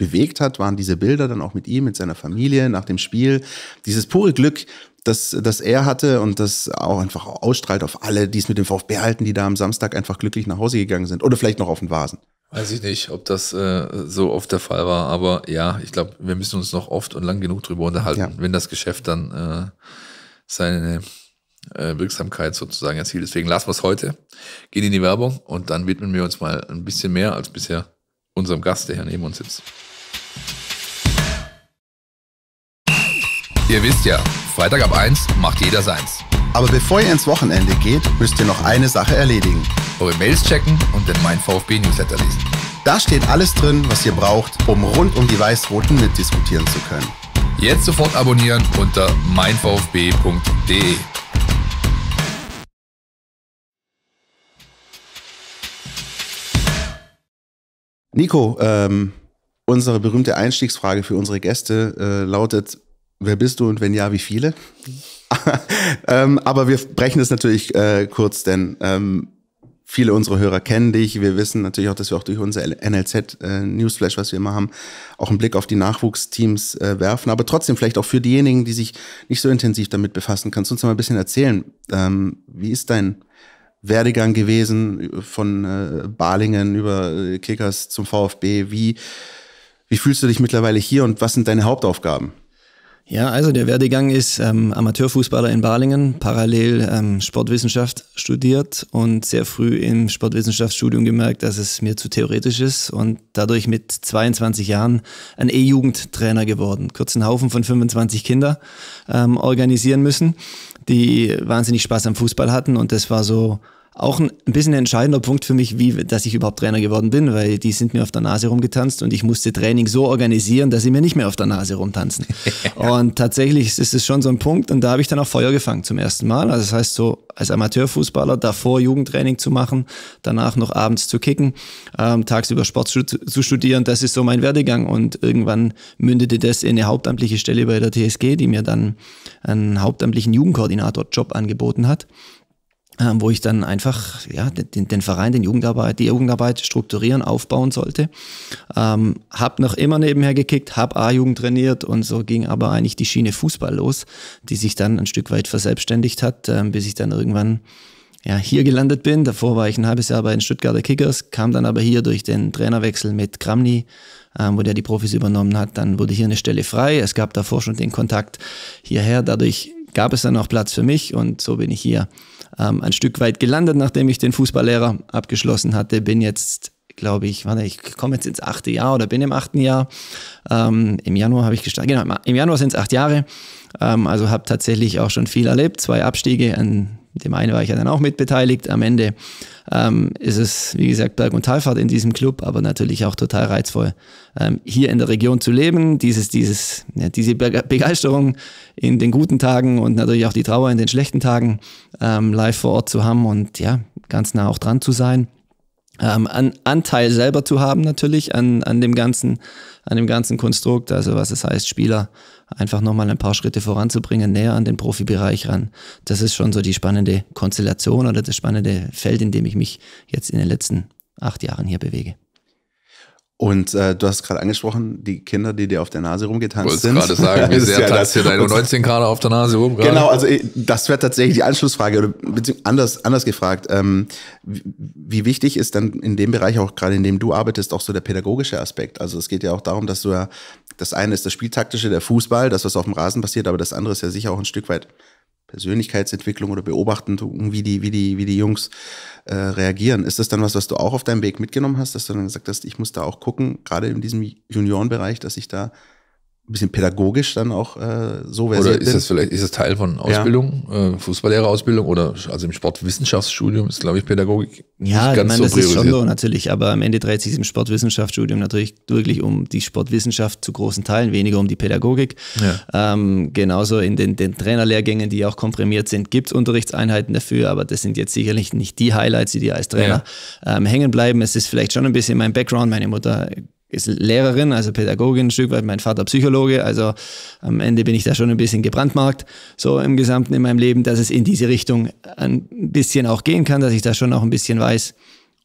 bewegt hat, waren diese Bilder dann auch mit ihm, mit seiner Familie nach dem Spiel. Dieses pure Glück, das, das er hatte und das auch einfach ausstrahlt auf alle, die es mit dem VfB halten, die da am Samstag einfach glücklich nach Hause gegangen sind oder vielleicht
noch auf den Vasen. Weiß ich nicht, ob das äh, so oft der Fall war, aber ja, ich glaube, wir müssen uns noch oft und lang genug drüber unterhalten, ja. wenn das Geschäft dann äh, seine äh, Wirksamkeit sozusagen erzielt. Deswegen lassen wir es heute, gehen in die Werbung und dann widmen wir uns mal ein bisschen mehr als bisher unserem Gast, der hier neben uns sitzt. Ihr wisst ja, Freitag ab 1 macht jeder seins.
Aber bevor ihr ins Wochenende geht, müsst ihr noch eine Sache erledigen. Eure Mails checken und den Mein VfB Newsletter lesen. Da steht alles drin, was ihr braucht, um rund um die Weiß-Roten mitdiskutieren zu können.
Jetzt sofort abonnieren unter meinvfb.de.
Nico, ähm, unsere berühmte Einstiegsfrage für unsere Gäste äh, lautet, Wer bist du und wenn ja, wie viele? ähm, aber wir brechen es natürlich äh, kurz, denn ähm, viele unserer Hörer kennen dich. Wir wissen natürlich auch, dass wir auch durch unser NLZ-Newsflash, äh, was wir immer haben, auch einen Blick auf die Nachwuchsteams äh, werfen. Aber trotzdem vielleicht auch für diejenigen, die sich nicht so intensiv damit befassen, kannst du uns mal ein bisschen erzählen, ähm, wie ist dein Werdegang gewesen äh, von äh, Balingen über äh, Kickers zum VfB? Wie, wie fühlst du dich mittlerweile hier und was sind deine Hauptaufgaben?
Ja, also der Werdegang ist ähm, Amateurfußballer in Balingen, parallel ähm, Sportwissenschaft studiert und sehr früh im Sportwissenschaftsstudium gemerkt, dass es mir zu theoretisch ist und dadurch mit 22 Jahren ein E-Jugendtrainer geworden. Kurz einen Haufen von 25 Kinder ähm, organisieren müssen, die wahnsinnig Spaß am Fußball hatten und das war so auch ein bisschen ein entscheidender Punkt für mich, wie, dass ich überhaupt Trainer geworden bin, weil die sind mir auf der Nase rumgetanzt und ich musste Training so organisieren, dass sie mir nicht mehr auf der Nase rumtanzen. und tatsächlich ist es schon so ein Punkt und da habe ich dann auch Feuer gefangen zum ersten Mal. Also das heißt so als Amateurfußballer davor Jugendtraining zu machen, danach noch abends zu kicken, ähm, tagsüber Sport zu, zu studieren, das ist so mein Werdegang und irgendwann mündete das in eine hauptamtliche Stelle bei der TSG, die mir dann einen hauptamtlichen Jugendkoordinator-Job angeboten hat ähm, wo ich dann einfach ja, den, den, Verein, den Jugendarbeit, die Jugendarbeit strukturieren, aufbauen sollte. Ähm, hab noch immer nebenher gekickt, hab A-Jugend trainiert und so ging aber eigentlich die Schiene Fußball los, die sich dann ein Stück weit verselbstständigt hat, äh, bis ich dann irgendwann ja, hier gelandet bin. Davor war ich ein halbes Jahr bei den Stuttgarter Kickers, kam dann aber hier durch den Trainerwechsel mit Kramny, ähm, wo der die Profis übernommen hat. Dann wurde hier eine Stelle frei. Es gab davor schon den Kontakt hierher. Dadurch gab es dann auch Platz für mich und so bin ich hier ähm, ein Stück weit gelandet, nachdem ich den Fußballlehrer abgeschlossen hatte. Bin jetzt, glaube ich, warte, ich komme jetzt ins achte Jahr oder bin im achten Jahr. Ähm, Im Januar habe ich gestartet. Genau, im Januar sind es acht Jahre. Ähm, also habe tatsächlich auch schon viel erlebt. Zwei Abstiege, ein dem einen war ich ja dann auch mitbeteiligt. Am Ende ähm, ist es, wie gesagt, Berg- und Talfahrt in diesem Club, aber natürlich auch total reizvoll, ähm, hier in der Region zu leben, dieses, dieses, ja, diese Begeisterung in den guten Tagen und natürlich auch die Trauer in den schlechten Tagen ähm, live vor Ort zu haben und ja, ganz nah auch dran zu sein ähm, an, Anteil selber zu haben natürlich an, an dem ganzen an dem ganzen Konstrukt, also was es heißt, Spieler einfach nochmal ein paar Schritte voranzubringen, näher an den Profibereich ran. Das ist schon so die spannende Konstellation oder das spannende Feld, in dem ich mich jetzt in den letzten acht
Jahren hier bewege. Und äh, du hast gerade angesprochen, die Kinder, die dir auf der Nase rumgetanzt sind. Ich wollte gerade sagen, wie sehr ja tanzt hier deine 19
Kader auf der Nase rum? Genau, also äh, das wäre tatsächlich die
Anschlussfrage oder beziehungsweise anders, anders gefragt. Ähm, wie, wie, wichtig ist dann in dem Bereich, auch gerade in dem du arbeitest, auch so der pädagogische Aspekt? Also es geht ja auch darum, dass du ja, das eine ist das Spieltaktische, der Fußball, das, was auf dem Rasen passiert, aber das andere ist ja sicher auch ein Stück weit Persönlichkeitsentwicklung oder beobachten, wie die, wie die, wie die Jungs äh, reagieren. Ist das dann was, was du auch auf deinem Weg mitgenommen hast, dass du dann gesagt hast, ich muss da auch gucken, gerade in diesem Juniorenbereich, dass ich da ein bisschen pädagogisch dann auch äh, so wäre. Oder ist das vielleicht, ist das Teil von Ausbildung,
ja. äh, Fußballlehrerausbildung oder also im Sportwissenschaftsstudium ist, glaube ich, Pädagogik nicht ganz ich meine, so das priorisiert. ist schon so
natürlich,
aber am Ende dreht sich im Sportwissenschaftsstudium natürlich wirklich um die Sportwissenschaft zu großen Teilen, weniger um die Pädagogik. Ja. Ähm, genauso in den, den Trainerlehrgängen, die auch komprimiert sind, gibt es Unterrichtseinheiten dafür, aber das sind jetzt sicherlich nicht die Highlights, die dir als Trainer ja. ähm, hängen bleiben. Es ist vielleicht schon ein bisschen mein Background, meine Mutter ist Lehrerin, also Pädagogin ein Stück weit, mein Vater Psychologe, also am Ende bin ich da schon ein bisschen gebrandmarkt, so im Gesamten in meinem Leben, dass es in diese Richtung ein bisschen auch gehen kann, dass ich da schon auch ein bisschen weiß,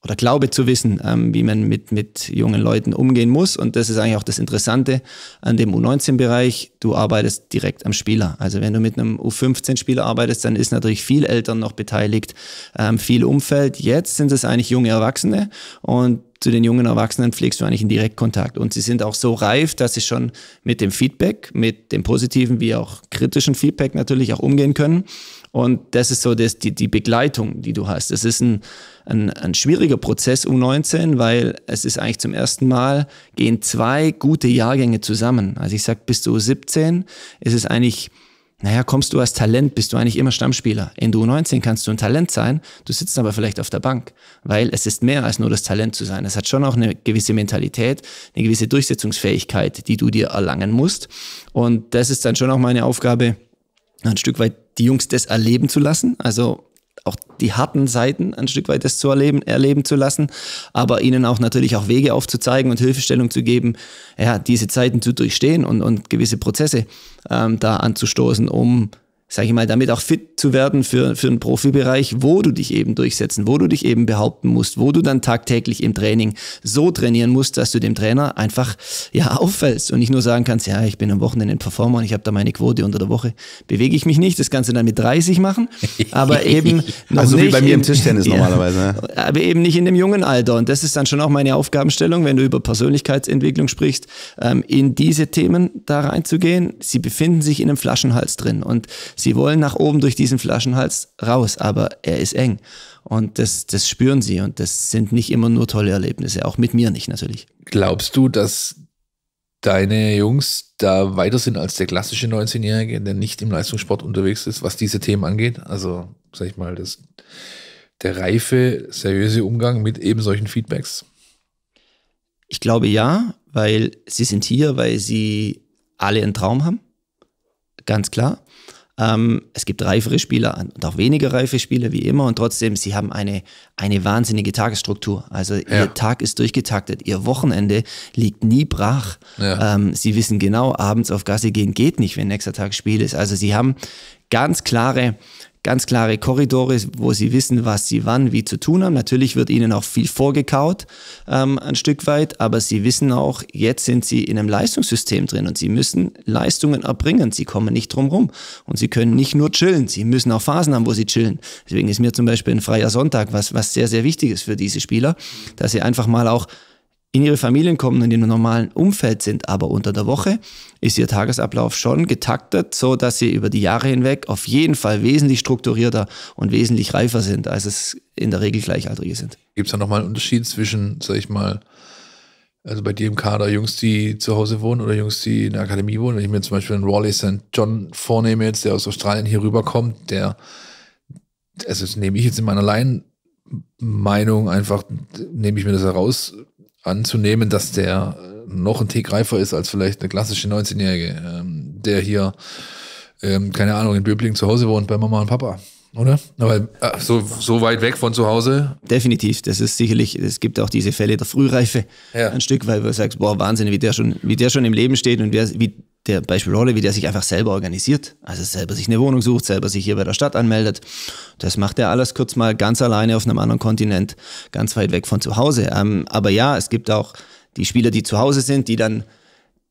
oder glaube zu wissen, ähm, wie man mit, mit jungen Leuten umgehen muss. Und das ist eigentlich auch das Interessante an dem U19-Bereich. Du arbeitest direkt am Spieler. Also wenn du mit einem U15-Spieler arbeitest, dann ist natürlich viel Eltern noch beteiligt, ähm, viel Umfeld. Jetzt sind es eigentlich junge Erwachsene und zu den jungen Erwachsenen pflegst du eigentlich einen Direktkontakt. Und sie sind auch so reif, dass sie schon mit dem Feedback, mit dem positiven wie auch kritischen Feedback natürlich auch umgehen können. Und das ist so das, die, die Begleitung, die du hast. Das ist ein, ein, ein schwieriger Prozess U19, weil es ist eigentlich zum ersten Mal, gehen zwei gute Jahrgänge zusammen. Also ich sag, bist du 17 ist es eigentlich naja, kommst du als Talent, bist du eigentlich immer Stammspieler. In der U19 kannst du ein Talent sein, du sitzt aber vielleicht auf der Bank, weil es ist mehr als nur das Talent zu sein. Es hat schon auch eine gewisse Mentalität, eine gewisse Durchsetzungsfähigkeit, die du dir erlangen musst. Und das ist dann schon auch meine Aufgabe, ein Stück weit die Jungs das erleben zu lassen. Also auch die harten Seiten ein Stück weit das zu erleben, erleben zu lassen, aber ihnen auch natürlich auch Wege aufzuzeigen und Hilfestellung zu geben, ja, diese Zeiten zu durchstehen und, und gewisse Prozesse ähm, da anzustoßen, um sage ich mal, damit auch fit zu werden für, für einen Profibereich, wo du dich eben durchsetzen, wo du dich eben behaupten musst, wo du dann tagtäglich im Training so trainieren musst, dass du dem Trainer einfach ja auffällst und nicht nur sagen kannst, ja, ich bin am Wochenende ein Performer und ich habe da meine Quote unter der Woche, bewege ich mich nicht, das Ganze dann mit 30 machen, aber eben noch also nicht wie bei mir im Tischtennis ja, normalerweise, ne? aber eben nicht in dem jungen Alter und das ist dann schon auch meine Aufgabenstellung, wenn du über Persönlichkeitsentwicklung sprichst, ähm, in diese Themen da reinzugehen. Sie befinden sich in einem Flaschenhals drin und sie Sie wollen nach oben durch diesen Flaschenhals raus, aber er ist eng. Und das, das spüren sie und das sind nicht immer nur tolle Erlebnisse, auch mit mir nicht natürlich.
Glaubst du, dass deine Jungs da weiter sind als der klassische 19-Jährige, der nicht im Leistungssport unterwegs ist, was diese Themen angeht? Also, sag ich mal, das, der reife, seriöse Umgang mit eben solchen Feedbacks? Ich glaube ja, weil sie sind hier, weil sie
alle einen Traum haben. Ganz klar. Ähm, es gibt reifere Spieler und auch weniger reife Spieler, wie immer. Und trotzdem, sie haben eine, eine wahnsinnige Tagesstruktur. Also ja. ihr Tag ist durchgetaktet. Ihr Wochenende liegt nie brach. Ja. Ähm, sie wissen genau, abends auf Gasse gehen geht nicht, wenn nächster Tag Spiel ist. Also sie haben ganz klare ganz klare Korridore, wo sie wissen, was sie wann, wie zu tun haben. Natürlich wird ihnen auch viel vorgekaut, ähm, ein Stück weit, aber sie wissen auch, jetzt sind sie in einem Leistungssystem drin und sie müssen Leistungen erbringen. Sie kommen nicht drum rum und sie können nicht nur chillen, sie müssen auch Phasen haben, wo sie chillen. Deswegen ist mir zum Beispiel ein freier Sonntag was, was sehr, sehr wichtig ist für diese Spieler, dass sie einfach mal auch in ihre Familien kommen und in einem normalen Umfeld sind, aber unter der Woche ist ihr Tagesablauf schon getaktet, so dass sie über die Jahre hinweg auf jeden Fall wesentlich strukturierter
und wesentlich reifer sind, als es in der Regel Gleichaltrige sind. Gibt es da nochmal einen Unterschied zwischen, sag ich mal, also bei dir im Kader Jungs, die zu Hause wohnen oder Jungs, die in der Akademie wohnen? Wenn ich mir zum Beispiel einen Raleigh St. John vornehme jetzt, der aus Australien hier rüberkommt, der, also das nehme ich jetzt in meiner Laienmeinung einfach, nehme ich mir das heraus, anzunehmen, dass der äh, noch ein Tick reifer ist als vielleicht eine klassische 19-Jährige, ähm, der hier, ähm, keine Ahnung, in Böbling zu Hause wohnt bei Mama und Papa. Oder? Aber äh,
so, so weit weg von zu Hause? Definitiv. Das ist sicherlich, es gibt auch diese Fälle der Frühreife ja. ein Stück, weil du sagst, boah, Wahnsinn, wie der schon, wie der schon im Leben steht und wer, wie der Beispiel Rolle, wie der sich einfach selber organisiert, also selber sich eine Wohnung sucht, selber sich hier bei der Stadt anmeldet. Das macht er alles kurz mal ganz alleine auf einem anderen Kontinent, ganz weit weg von zu Hause. Ähm, aber ja, es gibt auch die Spieler, die zu Hause sind, die dann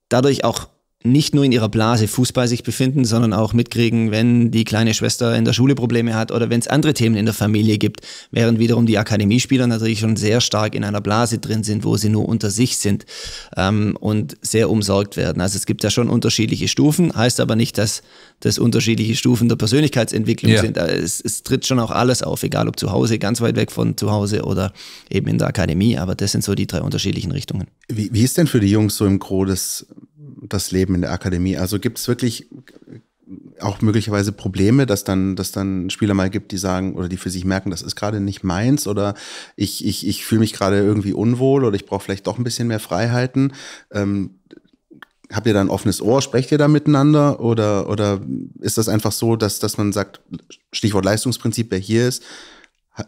dadurch auch nicht nur in ihrer Blase Fußball sich befinden, sondern auch mitkriegen, wenn die kleine Schwester in der Schule Probleme hat oder wenn es andere Themen in der Familie gibt, während wiederum die Akademiespieler natürlich schon sehr stark in einer Blase drin sind, wo sie nur unter sich sind ähm, und sehr umsorgt werden. Also es gibt ja schon unterschiedliche Stufen, heißt aber nicht, dass das unterschiedliche Stufen der Persönlichkeitsentwicklung ja. sind. Äh, es, es tritt schon auch alles auf, egal ob zu Hause, ganz weit weg von zu Hause oder eben in der Akademie, aber das sind
so die drei unterschiedlichen Richtungen. Wie, wie ist denn für die Jungs so im Gro das Leben in der Akademie? Also gibt es wirklich auch möglicherweise Probleme, dass dann, dass dann Spieler mal gibt, die sagen oder die für sich merken, das ist gerade nicht meins oder ich, ich, ich fühle mich gerade irgendwie unwohl oder ich brauche vielleicht doch ein bisschen mehr Freiheiten. Ähm, habt ihr da ein offenes Ohr? Sprecht ihr da miteinander? Oder, oder ist das einfach so, dass, dass man sagt, Stichwort Leistungsprinzip, wer hier ist,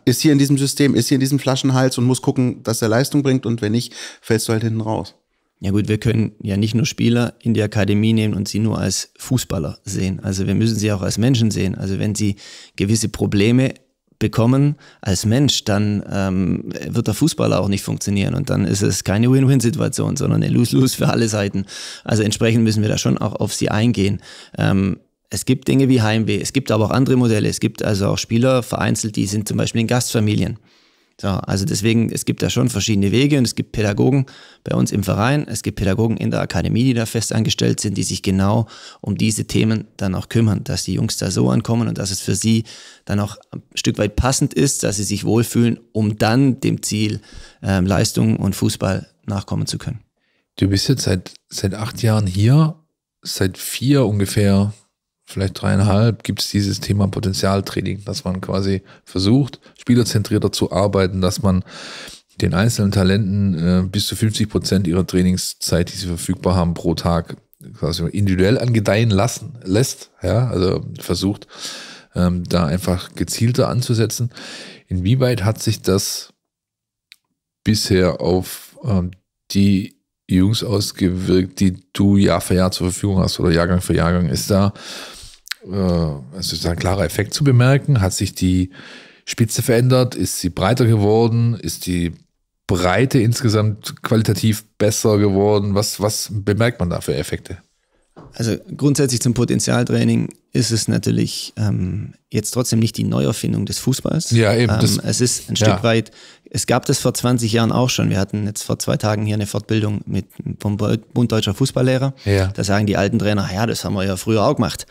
ist hier in diesem System, ist hier in diesem Flaschenhals und muss gucken, dass er Leistung bringt und wenn nicht, fällst du halt hinten raus? Ja gut, wir können ja nicht nur Spieler in die Akademie
nehmen und sie nur als Fußballer sehen. Also wir müssen sie auch als Menschen sehen. Also wenn sie gewisse Probleme bekommen als Mensch, dann ähm, wird der Fußballer auch nicht funktionieren und dann ist es keine Win-Win-Situation, sondern eine Lose-Lose für alle Seiten. Also entsprechend müssen wir da schon auch auf sie eingehen. Ähm, es gibt Dinge wie Heimweh, es gibt aber auch andere Modelle. Es gibt also auch Spieler vereinzelt, die sind zum Beispiel in Gastfamilien. So, also deswegen, es gibt da schon verschiedene Wege und es gibt Pädagogen bei uns im Verein, es gibt Pädagogen in der Akademie, die da fest angestellt sind, die sich genau um diese Themen dann auch kümmern, dass die Jungs da so ankommen und dass es für sie dann auch ein Stück weit passend ist, dass sie sich wohlfühlen, um dann dem Ziel ähm, Leistung
und Fußball nachkommen zu können. Du bist jetzt seit, seit acht Jahren hier, seit vier ungefähr vielleicht dreieinhalb, gibt es dieses Thema Potenzialtraining, dass man quasi versucht, spielerzentrierter zu arbeiten, dass man den einzelnen Talenten äh, bis zu 50 Prozent ihrer Trainingszeit, die sie verfügbar haben, pro Tag quasi individuell angedeihen lassen, lässt, ja, also versucht, ähm, da einfach gezielter anzusetzen. Inwieweit hat sich das bisher auf ähm, die Jungs ausgewirkt, die du Jahr für Jahr zur Verfügung hast oder Jahrgang für Jahrgang? Ist da also es ist ein klarer Effekt zu bemerken. Hat sich die Spitze verändert? Ist sie breiter geworden? Ist die Breite insgesamt qualitativ besser geworden? Was, was bemerkt man da für Effekte?
Also grundsätzlich zum Potenzialtraining ist es natürlich ähm, jetzt trotzdem nicht die Neuerfindung des Fußballs. Ja, eben. Ähm, es ist ein Stück ja. weit es gab das vor 20 Jahren auch schon. Wir hatten jetzt vor zwei Tagen hier eine Fortbildung mit, vom Bund Deutscher Fußballlehrer. Ja. Da sagen die alten Trainer, ja, das haben wir ja früher auch gemacht.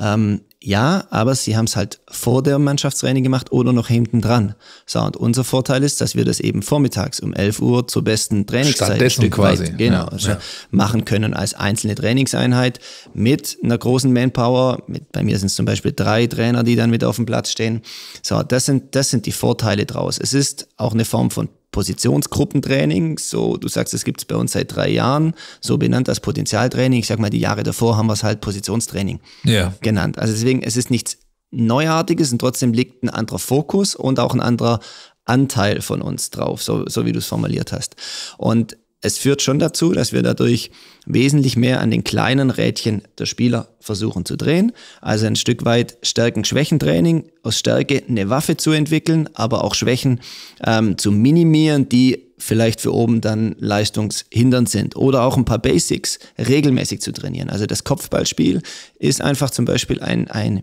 Ähm, ja, aber sie haben es halt vor der Mannschaftstraining gemacht oder noch hinten dran. So, und unser Vorteil ist, dass wir das eben vormittags um 11 Uhr zur besten Trainingszeit Stattdessen quasi. Weit, genau, ja, also ja. machen können als einzelne Trainingseinheit mit einer großen Manpower. Mit, bei mir sind es zum Beispiel drei Trainer, die dann mit auf dem Platz stehen. So, das sind, das sind die Vorteile draus. Es ist auch eine Form von Positionsgruppentraining. So, du sagst, es gibt es bei uns seit drei Jahren, so benannt als Potenzialtraining. Ich sag mal, die Jahre davor haben wir es halt Positionstraining yeah. genannt. Also deswegen, es ist nichts Neuartiges und trotzdem liegt ein anderer Fokus und auch ein anderer Anteil von uns drauf, so, so wie du es formuliert hast. Und es führt schon dazu, dass wir dadurch wesentlich mehr an den kleinen Rädchen der Spieler versuchen zu drehen. Also ein Stück weit stärken schwächentraining aus Stärke eine Waffe zu entwickeln, aber auch Schwächen ähm, zu minimieren, die vielleicht für oben dann leistungshindernd sind. Oder auch ein paar Basics regelmäßig zu trainieren. Also das Kopfballspiel ist einfach zum Beispiel ein, ein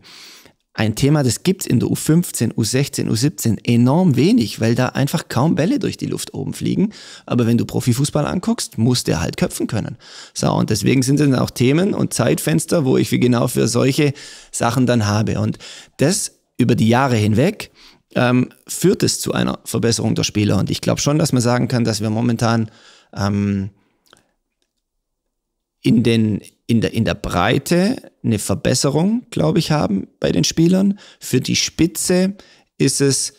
ein Thema, das gibt's in der U15, U16, U17 enorm wenig, weil da einfach kaum Bälle durch die Luft oben fliegen. Aber wenn du Profifußball anguckst, muss der halt köpfen können. So, und deswegen sind es dann auch Themen und Zeitfenster, wo ich wie genau für solche Sachen dann habe. Und das über die Jahre hinweg ähm, führt es zu einer Verbesserung der Spieler. Und ich glaube schon, dass man sagen kann, dass wir momentan ähm, in den in der, in der Breite eine Verbesserung, glaube ich, haben bei den Spielern. Für die Spitze ist es,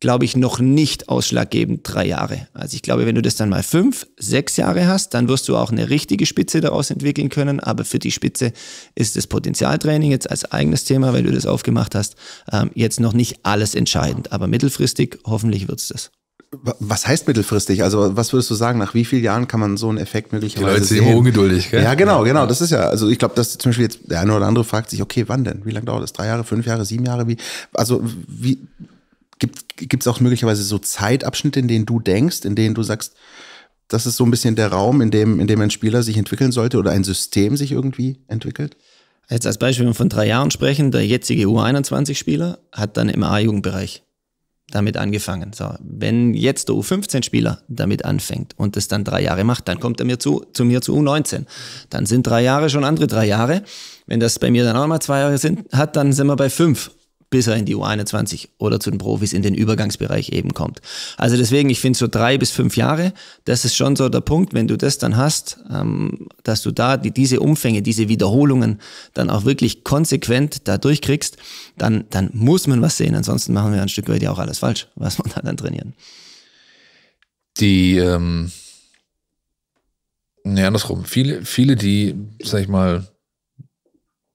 glaube ich, noch nicht ausschlaggebend drei Jahre. Also ich glaube, wenn du das dann mal fünf, sechs Jahre hast, dann wirst du auch eine richtige Spitze daraus entwickeln können. Aber für die Spitze ist das Potenzialtraining jetzt als eigenes Thema, weil du das aufgemacht hast, ähm, jetzt noch nicht
alles entscheidend. Aber mittelfristig hoffentlich wird es das was heißt mittelfristig? Also was würdest du sagen, nach wie vielen Jahren kann man so einen Effekt möglicherweise Die Leute sind immer ungeduldig, gell? Ja, genau, genau. Das ist ja, also ich glaube, dass zum Beispiel jetzt der eine oder andere fragt sich, okay, wann denn? Wie lange dauert das? Drei Jahre, fünf Jahre, sieben Jahre? Wie, also wie, gibt es auch möglicherweise so Zeitabschnitte, in denen du denkst, in denen du sagst, das ist so ein bisschen der Raum, in dem, in dem ein Spieler sich entwickeln sollte oder ein System sich irgendwie entwickelt? Jetzt als Beispiel, wenn wir von drei Jahren sprechen, der jetzige U21-Spieler hat dann im
A-Jugendbereich damit angefangen. So, wenn jetzt der U15-Spieler damit anfängt und das dann drei Jahre macht, dann kommt er mir zu, zu mir zu U19. Dann sind drei Jahre schon andere drei Jahre. Wenn das bei mir dann auch mal zwei Jahre sind, hat, dann sind wir bei fünf bis er in die U21 oder zu den Profis in den Übergangsbereich eben kommt. Also deswegen, ich finde so drei bis fünf Jahre, das ist schon so der Punkt, wenn du das dann hast, ähm, dass du da die, diese Umfänge, diese Wiederholungen dann auch wirklich konsequent da durchkriegst, dann, dann muss man was sehen. Ansonsten machen wir ein Stück weit ja auch alles falsch, was man da dann trainieren.
Die, ähm, ne, andersrum, viele, viele, die, sag ich mal,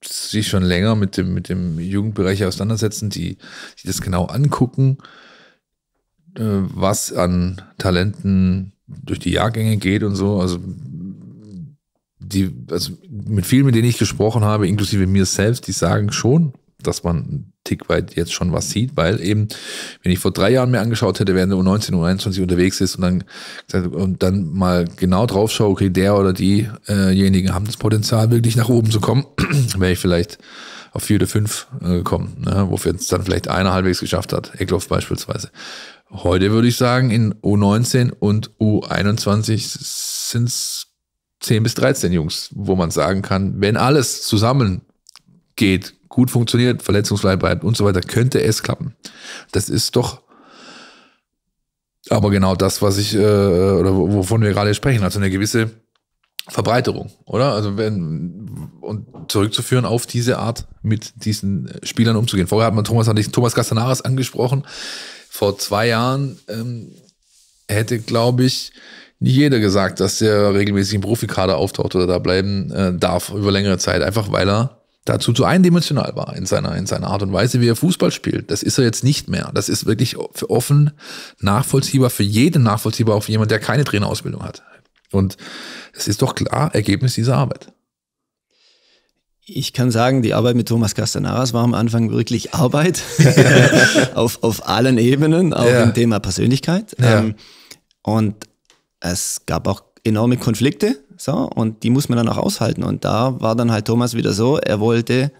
sich schon länger mit dem, mit dem Jugendbereich auseinandersetzen, die, die das genau angucken, äh, was an Talenten durch die Jahrgänge geht und so. Also die, also mit vielen, mit denen ich gesprochen habe, inklusive mir selbst, die sagen schon, dass man Tick weit jetzt schon was sieht, weil eben, wenn ich vor drei Jahren mir angeschaut hätte, während der U19, U21 unterwegs ist und dann, und dann mal genau drauf schaue, okay, der oder diejenigen äh haben das Potenzial, wirklich nach oben zu kommen, wäre ich vielleicht auf vier oder fünf äh, gekommen, ne? wofür es dann vielleicht einer halbwegs geschafft hat, Eckloff beispielsweise. Heute würde ich sagen, in U19 und U21 sind es 10 bis 13 Jungs, wo man sagen kann, wenn alles zusammen geht, gut funktioniert, verletzungsfrei bleibt und so weiter, könnte es klappen. Das ist doch aber genau das, was ich, äh, oder wovon wir gerade sprechen, also eine gewisse Verbreiterung, oder? Also wenn, und zurückzuführen auf diese Art, mit diesen äh, Spielern umzugehen. Vorher hat man Thomas, hat Thomas Castanares angesprochen. Vor zwei Jahren ähm, hätte, glaube ich, nicht jeder gesagt, dass der regelmäßig im Profikader auftaucht oder da bleiben äh, darf über längere Zeit, einfach weil er dazu zu eindimensional war in seiner, in seiner Art und Weise, wie er Fußball spielt. Das ist er jetzt nicht mehr. Das ist wirklich für offen nachvollziehbar, für jeden nachvollziehbar, auch für jemanden, der keine Trainerausbildung hat. Und es ist doch klar Ergebnis dieser Arbeit.
Ich kann sagen, die Arbeit mit Thomas Castanaras war am Anfang wirklich Arbeit auf, auf allen Ebenen, auch ja. im Thema Persönlichkeit. Ja. Ähm, und es gab auch enorme Konflikte so, und die muss man dann auch aushalten. Und da war dann halt Thomas wieder so, er wollte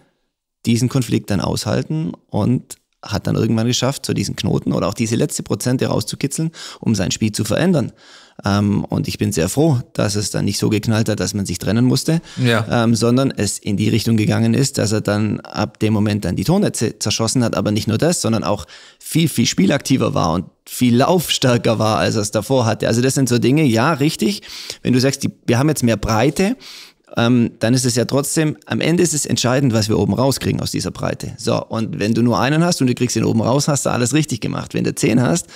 diesen Konflikt dann aushalten und hat dann irgendwann geschafft, so diesen Knoten oder auch diese letzte Prozente rauszukitzeln, um sein Spiel zu verändern. Ähm, und ich bin sehr froh, dass es dann nicht so geknallt hat, dass man sich trennen musste, ja. ähm, sondern es in die Richtung gegangen ist, dass er dann ab dem Moment dann die Tonnetze zerschossen hat, aber nicht nur das, sondern auch viel, viel spielaktiver war und viel laufstärker war, als er es davor hatte. Also das sind so Dinge, ja, richtig. Wenn du sagst, die, wir haben jetzt mehr Breite, ähm, dann ist es ja trotzdem, am Ende ist es entscheidend, was wir oben rauskriegen aus dieser Breite. So, und wenn du nur einen hast und du kriegst ihn oben raus, hast du alles richtig gemacht. Wenn du zehn hast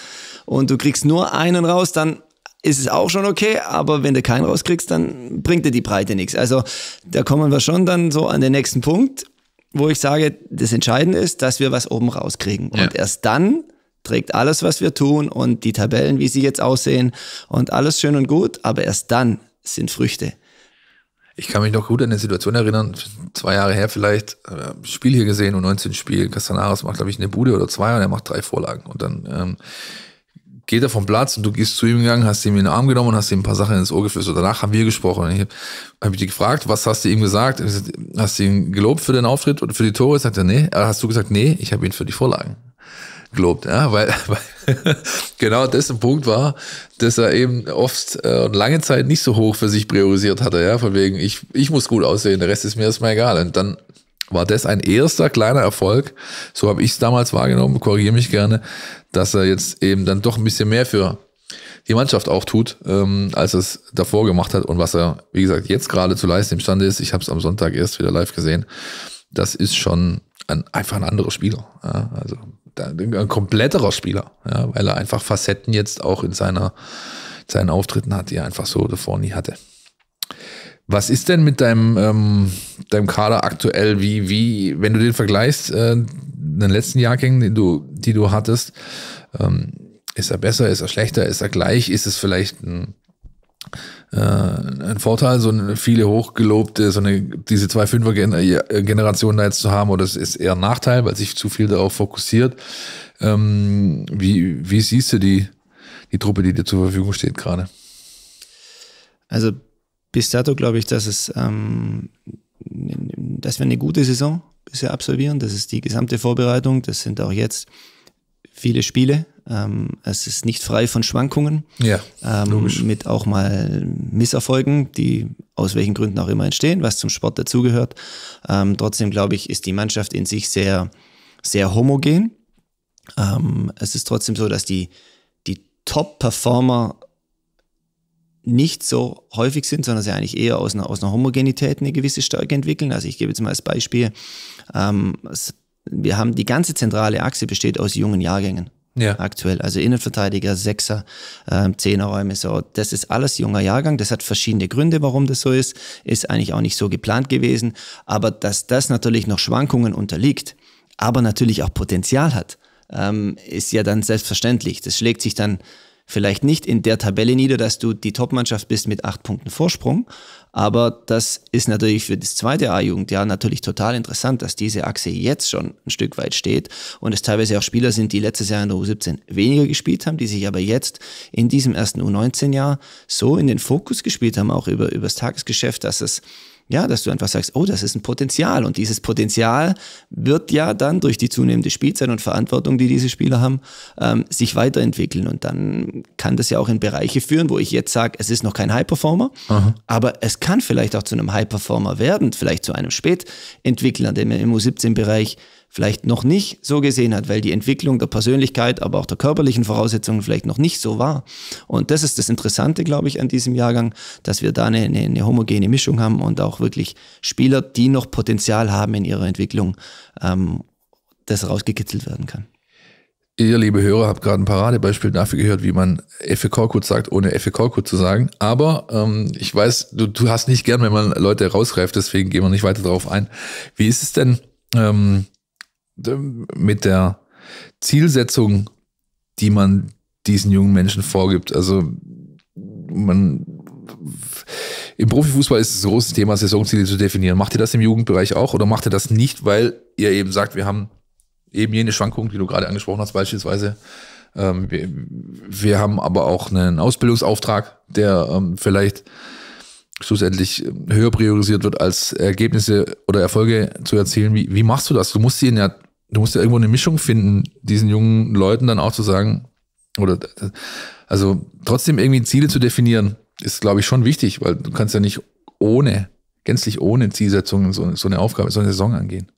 und du kriegst nur einen raus, dann ist es auch schon okay, aber wenn du keinen rauskriegst, dann bringt dir die Breite nichts. Also da kommen wir schon dann so an den nächsten Punkt, wo ich sage, das Entscheidende ist, dass wir was oben rauskriegen. Ja. Und erst dann trägt alles, was wir tun und die Tabellen, wie sie jetzt aussehen und alles schön und gut, aber erst dann sind Früchte.
Ich kann mich noch gut an eine Situation erinnern, zwei Jahre her vielleicht, äh, Spiel hier gesehen, und 19 spiel Castanares macht, glaube ich, eine Bude oder zwei und er macht drei Vorlagen. Und dann ähm, geht er vom Platz und du gehst zu ihm gegangen, hast ihm in den Arm genommen und hast ihm ein paar Sachen ins Ohr geflüstert. Danach haben wir gesprochen. Und Ich habe hab ich dich gefragt, was hast du ihm gesagt? Hast du ihn gelobt für den Auftritt oder für die Tore? Sagt er, nee. Hast du gesagt, nee, ich habe ihn für die Vorlagen gelobt, ja, weil, weil genau das dessen Punkt war, dass er eben oft äh, und äh, lange Zeit nicht so hoch für sich priorisiert hatte, ja, von wegen, ich, ich muss gut aussehen, der Rest ist mir erstmal egal. Und dann war das ein erster kleiner Erfolg, so habe ich es damals wahrgenommen, korrigiere mich gerne, dass er jetzt eben dann doch ein bisschen mehr für die Mannschaft auch tut, ähm, als es davor gemacht hat und was er, wie gesagt, jetzt gerade zu leisten imstande ist. Ich habe es am Sonntag erst wieder live gesehen. Das ist schon ein, einfach ein anderer Spieler. Ja? Also ein kompletterer Spieler, ja? weil er einfach Facetten jetzt auch in seiner, seinen Auftritten hat, die er einfach so davor nie hatte. Was ist denn mit deinem, ähm, deinem Kader aktuell? Wie, wie, wenn du den vergleichst, äh, den letzten Jahrgängen, die du, die du hattest, ähm, ist er besser, ist er schlechter, ist er gleich, ist es vielleicht ein, äh, ein Vorteil, so eine, viele hochgelobte, so eine, diese zwei fünfer äh, Generationen da jetzt zu haben, oder es ist eher ein Nachteil, weil sich zu viel darauf fokussiert. Ähm, wie, wie siehst du die, die Truppe, die dir zur Verfügung steht gerade?
Also bis dato glaube ich, dass es, ähm, dass wir eine gute Saison bisher absolvieren. Das ist die gesamte Vorbereitung. Das sind auch jetzt viele Spiele. Ähm, es ist nicht frei von Schwankungen. Ja, ähm, mit auch mal Misserfolgen, die aus welchen Gründen auch immer entstehen, was zum Sport dazugehört. Ähm, trotzdem glaube ich, ist die Mannschaft in sich sehr, sehr homogen. Ähm, es ist trotzdem so, dass die, die Top-Performer nicht so häufig sind, sondern sie eigentlich eher aus einer, aus einer Homogenität eine gewisse Stärke entwickeln. Also ich gebe jetzt mal als Beispiel, ähm, wir haben die ganze zentrale Achse besteht aus jungen Jahrgängen. Ja. Aktuell. Also Innenverteidiger, Sechser, äh, Zehnerräume, so. Das ist alles junger Jahrgang. Das hat verschiedene Gründe, warum das so ist. Ist eigentlich auch nicht so geplant gewesen. Aber dass das natürlich noch Schwankungen unterliegt, aber natürlich auch Potenzial hat, ähm, ist ja dann selbstverständlich. Das schlägt sich dann vielleicht nicht in der Tabelle nieder, dass du die Topmannschaft bist mit acht Punkten Vorsprung. Aber das ist natürlich für das zweite A-Jugendjahr natürlich total interessant, dass diese Achse jetzt schon ein Stück weit steht und es teilweise auch Spieler sind, die letztes Jahr in der U17 weniger gespielt haben, die sich aber jetzt in diesem ersten U19-Jahr so in den Fokus gespielt haben, auch über, über das Tagesgeschäft, dass es ja, dass du einfach sagst, oh, das ist ein Potenzial. Und dieses Potenzial wird ja dann durch die zunehmende Spielzeit und Verantwortung, die diese Spieler haben, ähm, sich weiterentwickeln. Und dann kann das ja auch in Bereiche führen, wo ich jetzt sage, es ist noch kein High-Performer, aber es kann vielleicht auch zu einem High-Performer werden, vielleicht zu einem Spätentwickler, der im U17-Bereich vielleicht noch nicht so gesehen hat, weil die Entwicklung der Persönlichkeit, aber auch der körperlichen Voraussetzungen vielleicht noch nicht so war. Und das ist das Interessante, glaube ich, an diesem Jahrgang, dass wir da eine, eine, eine homogene Mischung haben und auch wirklich Spieler, die noch
Potenzial haben in ihrer Entwicklung, ähm, das rausgekitzelt werden kann. Ihr, liebe Hörer, habt gerade ein Paradebeispiel dafür gehört, wie man Effe Korkut sagt, ohne Effe Korkut zu sagen. Aber ähm, ich weiß, du, du hast nicht gern, wenn man Leute rausgreift, deswegen gehen wir nicht weiter darauf ein. Wie ist es denn, ähm, mit der Zielsetzung, die man diesen jungen Menschen vorgibt. Also man im Profifußball ist es ein großes Thema, Saisonziele zu definieren. Macht ihr das im Jugendbereich auch oder macht ihr das nicht, weil ihr eben sagt, wir haben eben jene Schwankungen, die du gerade angesprochen hast, beispielsweise. Ähm, wir, wir, haben aber auch einen Ausbildungsauftrag, der ähm, vielleicht schlussendlich ähm, höher priorisiert wird, als Ergebnisse oder Erfolge zu erzielen. Wie, wie machst du das? Du musst ihnen ja, du musst ja irgendwo eine Mischung finden, diesen jungen Leuten dann auch zu sagen, oder also trotzdem irgendwie Ziele zu definieren, ist, glaube ich, schon wichtig, weil du kannst ja nicht ohne, gänzlich ohne Zielsetzungen so, so eine Aufgabe, so eine Saison angehen.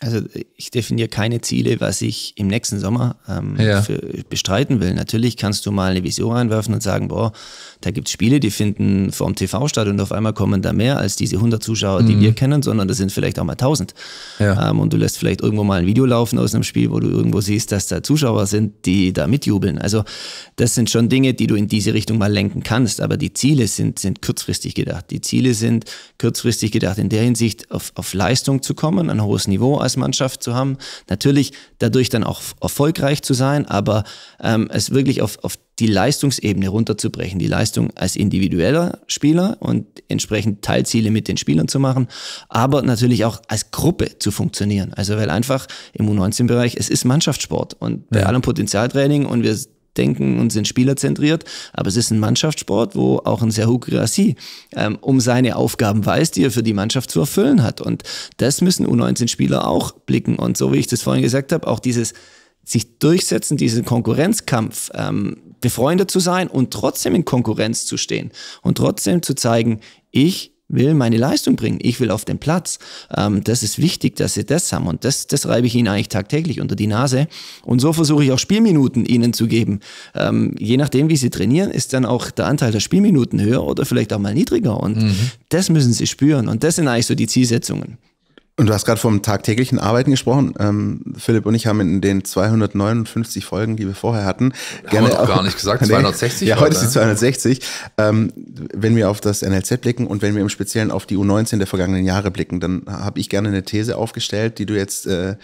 Also ich definiere keine Ziele, was ich im nächsten Sommer ähm, ja. für, bestreiten will. Natürlich kannst du mal eine Vision einwerfen und sagen, boah, da gibt es Spiele, die finden vorm TV statt und auf einmal kommen da mehr als diese 100 Zuschauer, die mhm. wir kennen, sondern das sind vielleicht auch mal 1000. Ja. Ähm, und du lässt vielleicht irgendwo mal ein Video laufen aus einem Spiel, wo du irgendwo siehst, dass da Zuschauer sind, die da mitjubeln. Also das sind schon Dinge, die du in diese Richtung mal lenken kannst, aber die Ziele sind, sind kurzfristig gedacht. Die Ziele sind kurzfristig gedacht in der Hinsicht, auf, auf Leistung zu kommen, ein hohes Niveau als Mannschaft zu haben. Natürlich dadurch dann auch erfolgreich zu sein, aber ähm, es wirklich auf, auf die Leistungsebene runterzubrechen, die Leistung als individueller Spieler und entsprechend Teilziele mit den Spielern zu machen, aber natürlich auch als Gruppe zu funktionieren. Also weil einfach im U19-Bereich, es ist Mannschaftssport und bei ja. allem Potenzialtraining und wir denken und sind spielerzentriert, aber es ist ein Mannschaftssport, wo auch ein Serhu Grassi ähm, um seine Aufgaben weiß, die er für die Mannschaft zu erfüllen hat. Und das müssen U19-Spieler auch blicken. Und so wie ich das vorhin gesagt habe, auch dieses sich durchsetzen, diesen Konkurrenzkampf, ähm, befreundet zu sein und trotzdem in Konkurrenz zu stehen und trotzdem zu zeigen, ich will meine Leistung bringen, ich will auf den Platz. Ähm, das ist wichtig, dass sie das haben und das, das reibe ich ihnen eigentlich tagtäglich unter die Nase. Und so versuche ich auch Spielminuten ihnen zu geben. Ähm, je nachdem, wie sie trainieren, ist dann auch der Anteil der Spielminuten
höher oder vielleicht auch mal niedriger. Und mhm. das müssen sie spüren und das sind eigentlich so die Zielsetzungen. Und du hast gerade vom tagtäglichen Arbeiten gesprochen. Ähm, Philipp und ich haben in den 259 Folgen, die wir vorher hatten, haben gerne wir doch gar nicht gesagt, 260. ja, heute oder? ist die 260. Ähm, wenn wir auf das NLZ blicken und wenn wir im Speziellen auf die U19 der vergangenen Jahre blicken, dann habe ich gerne eine These aufgestellt, die du jetzt äh,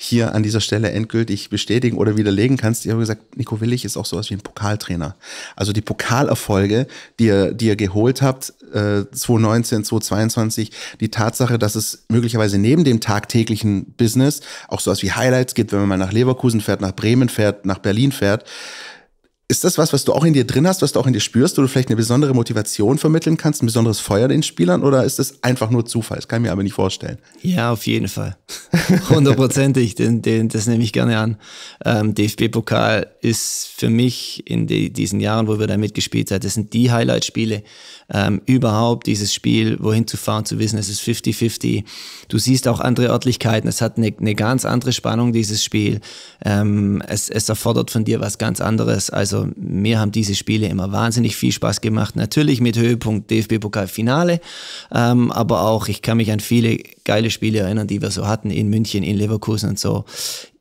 hier an dieser Stelle endgültig bestätigen oder widerlegen kannst. Ich habe gesagt, Nico Willig ist auch sowas wie ein Pokaltrainer. Also die Pokalerfolge, die ihr, die ihr geholt habt, äh, 2019, 2022, die Tatsache, dass es möglicherweise neben dem tagtäglichen Business auch sowas wie Highlights gibt, wenn man mal nach Leverkusen fährt, nach Bremen fährt, nach Berlin fährt, ist das was, was du auch in dir drin hast, was du auch in dir spürst, wo du vielleicht eine besondere Motivation vermitteln kannst, ein besonderes Feuer den Spielern oder ist das einfach nur Zufall? Das kann ich mir aber nicht vorstellen.
Ja, auf jeden Fall.
Hundertprozentig, den,
den, das nehme ich gerne an. Ähm, DFB-Pokal ist für mich in die, diesen Jahren, wo wir da mitgespielt haben, das sind die Highlight-Spiele, ähm, überhaupt dieses Spiel, wohin zu fahren, zu wissen, es ist 50-50. Du siehst auch andere Örtlichkeiten, es hat eine, eine ganz andere Spannung, dieses Spiel. Ähm, es, es erfordert von dir was ganz anderes. Also mir haben diese Spiele immer wahnsinnig viel Spaß gemacht. Natürlich mit Höhepunkt DFB-Pokal-Finale, ähm, aber auch, ich kann mich an viele geile Spiele erinnern, die wir so hatten in München, in Leverkusen und so.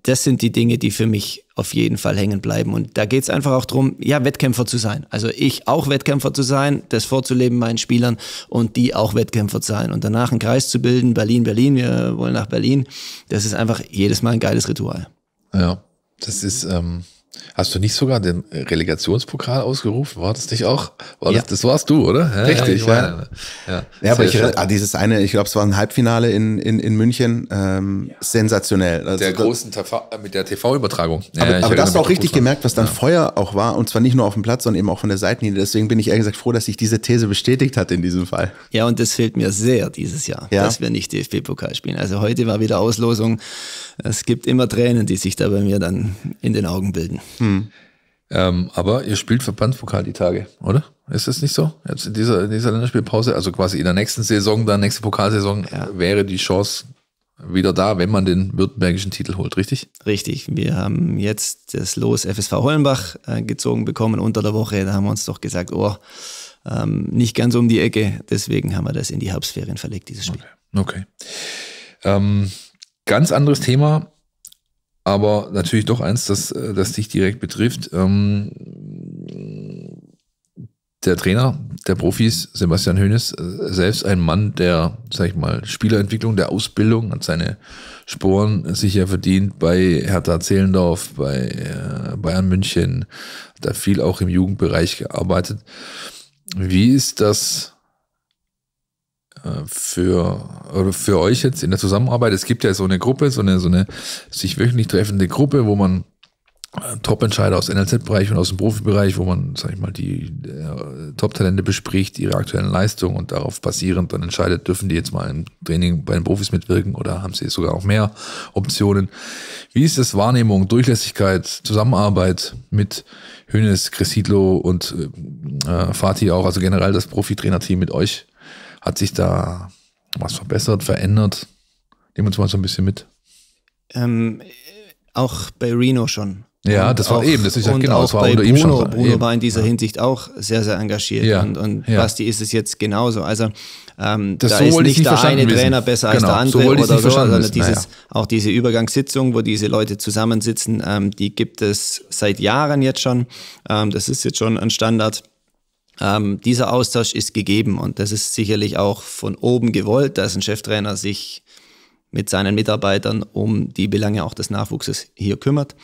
Das sind die Dinge, die für mich auf jeden Fall hängen bleiben. Und da geht es einfach auch darum, ja, Wettkämpfer zu sein. Also ich auch Wettkämpfer zu sein, das vorzuleben meinen Spielern und die auch Wettkämpfer zu sein. Und danach einen Kreis zu bilden, Berlin, Berlin, wir wollen nach Berlin. Das ist einfach jedes Mal ein geiles Ritual.
Ja, das ist... Ähm Hast du nicht sogar den Relegationspokal ausgerufen? War das nicht auch? War ja. das, das warst du, oder? Ja, Richtig, ja. Ja, ja aber ich, ah, dieses eine, ich glaube, es war ein Halbfinale
in, in, in München. Ähm, sensationell. Also der großen
TV, äh, mit der TV-Übertragung. aber, aber das hast du auch richtig gemerkt,
was dann Feuer auch war. Und zwar nicht nur auf dem Platz, sondern eben auch von der Seitenlinie. Deswegen bin ich ehrlich gesagt froh, dass sich diese These bestätigt hat in diesem Fall. Ja, und das fehlt mir sehr dieses Jahr, dass wir nicht DFB-Pokal
spielen. Also heute war wieder Auslosung. Es gibt immer Tränen, die sich da bei mir dann in
den Augen bilden. Hm. Ähm, aber ihr spielt Verbandspokal die Tage, oder? Ist das nicht so? Jetzt in dieser, in dieser Länderspielpause, also quasi in der nächsten Saison, dann nächste Pokalsaison, ja. wäre die Chance wieder da, wenn man den württembergischen Titel holt, richtig? Richtig. Wir haben
jetzt das Los FSV Hollenbach äh, gezogen bekommen unter der Woche. Da haben wir uns doch gesagt, oh, ähm, nicht ganz um die Ecke. Deswegen haben wir das in die Herbstferien verlegt, dieses Spiel.
Okay. okay. Ähm, ganz anderes Thema aber natürlich doch eins, das, äh, das dich direkt betrifft. Ähm, der Trainer der Profis, Sebastian Hoeneß, äh, selbst ein Mann der, sag ich mal, Spielerentwicklung, der Ausbildung, hat seine Sporen sicher verdient bei Hertha Zehlendorf, bei äh, Bayern München, hat da viel auch im Jugendbereich gearbeitet. Wie ist das für, für euch jetzt in der Zusammenarbeit? Es gibt ja so eine Gruppe, so eine, so eine sich wöchentlich treffende Gruppe, wo man äh, Top-Entscheider aus NLZ-Bereich und aus dem Profibereich, wo man, sag ich mal, die äh, Top-Talente bespricht, ihre aktuellen Leistungen und darauf basierend dann entscheidet, dürfen die jetzt mal im Training bei den Profis mitwirken oder haben sie sogar auch mehr Optionen. Wie ist das Wahrnehmung, Durchlässigkeit, Zusammenarbeit mit Hönes, Cresidlo und äh, Fatih auch, also generell das Profitrainerteam mit euch? Hat sich da was verbessert, verändert? Nehmen wir uns mal so ein bisschen mit.
Ähm, auch bei Reno schon. Ja, und das war auch, eben, das ist ja genau, das war unter Bruno, ihm schon. Bruno eben. war in dieser ja. Hinsicht auch sehr, sehr engagiert ja. und, und ja. Basti ist es jetzt genauso. Also ähm, das da so ist nicht der eine wissen. Trainer besser genau. als der andere so oder so, sondern dieses, naja. auch diese Übergangssitzung, wo diese Leute zusammensitzen, ähm, die gibt es seit Jahren jetzt schon. Ähm, das ist jetzt schon ein Standard ähm, dieser Austausch ist gegeben und das ist sicherlich auch von oben gewollt, dass ein Cheftrainer sich mit seinen Mitarbeitern um die Belange auch des Nachwuchses hier kümmert.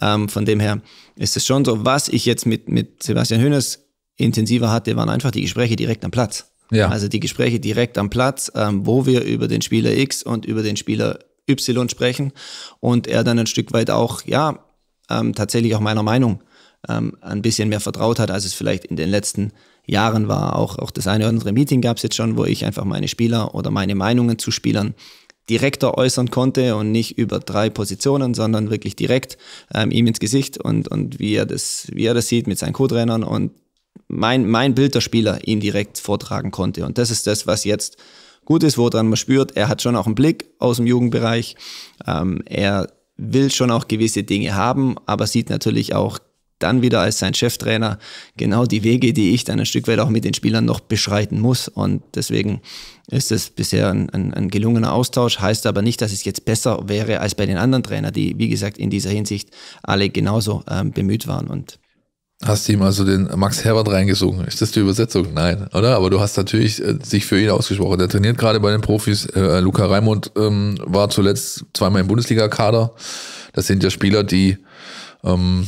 Ähm, von dem her ist es schon so. Was ich jetzt mit, mit Sebastian Hönes intensiver hatte, waren einfach die Gespräche direkt am Platz. Ja. Also die Gespräche direkt am Platz, ähm, wo wir über den Spieler X und über den Spieler Y sprechen und er dann ein Stück weit auch, ja, ähm, tatsächlich auch meiner Meinung äh, ähm, ein bisschen mehr vertraut hat, als es vielleicht in den letzten Jahren war. Auch, auch das eine oder andere Meeting gab es jetzt schon, wo ich einfach meine Spieler oder meine Meinungen zu Spielern direkter äußern konnte und nicht über drei Positionen, sondern wirklich direkt ähm, ihm ins Gesicht und, und wie, er das, wie er das sieht mit seinen Co-Trainern und mein, mein Bild der Spieler ihm direkt vortragen konnte. Und das ist das, was jetzt gut ist, woran man spürt, er hat schon auch einen Blick aus dem Jugendbereich. Ähm, er will schon auch gewisse Dinge haben, aber sieht natürlich auch dann wieder als sein Cheftrainer genau die Wege, die ich dann ein Stück weit auch mit den Spielern noch beschreiten muss. Und deswegen ist es bisher ein, ein, ein, gelungener Austausch, heißt aber nicht, dass es jetzt besser wäre als bei den anderen Trainern, die, wie gesagt, in dieser Hinsicht alle genauso ähm, bemüht waren. Und
Hast du ihm also den Max Herbert reingesungen? Ist das die Übersetzung? Nein, oder? Aber du hast natürlich äh, sich für ihn ausgesprochen. Der trainiert gerade bei den Profis. Äh, Luca Raimund ähm, war zuletzt zweimal im Bundesliga-Kader. Das sind ja Spieler, die ähm,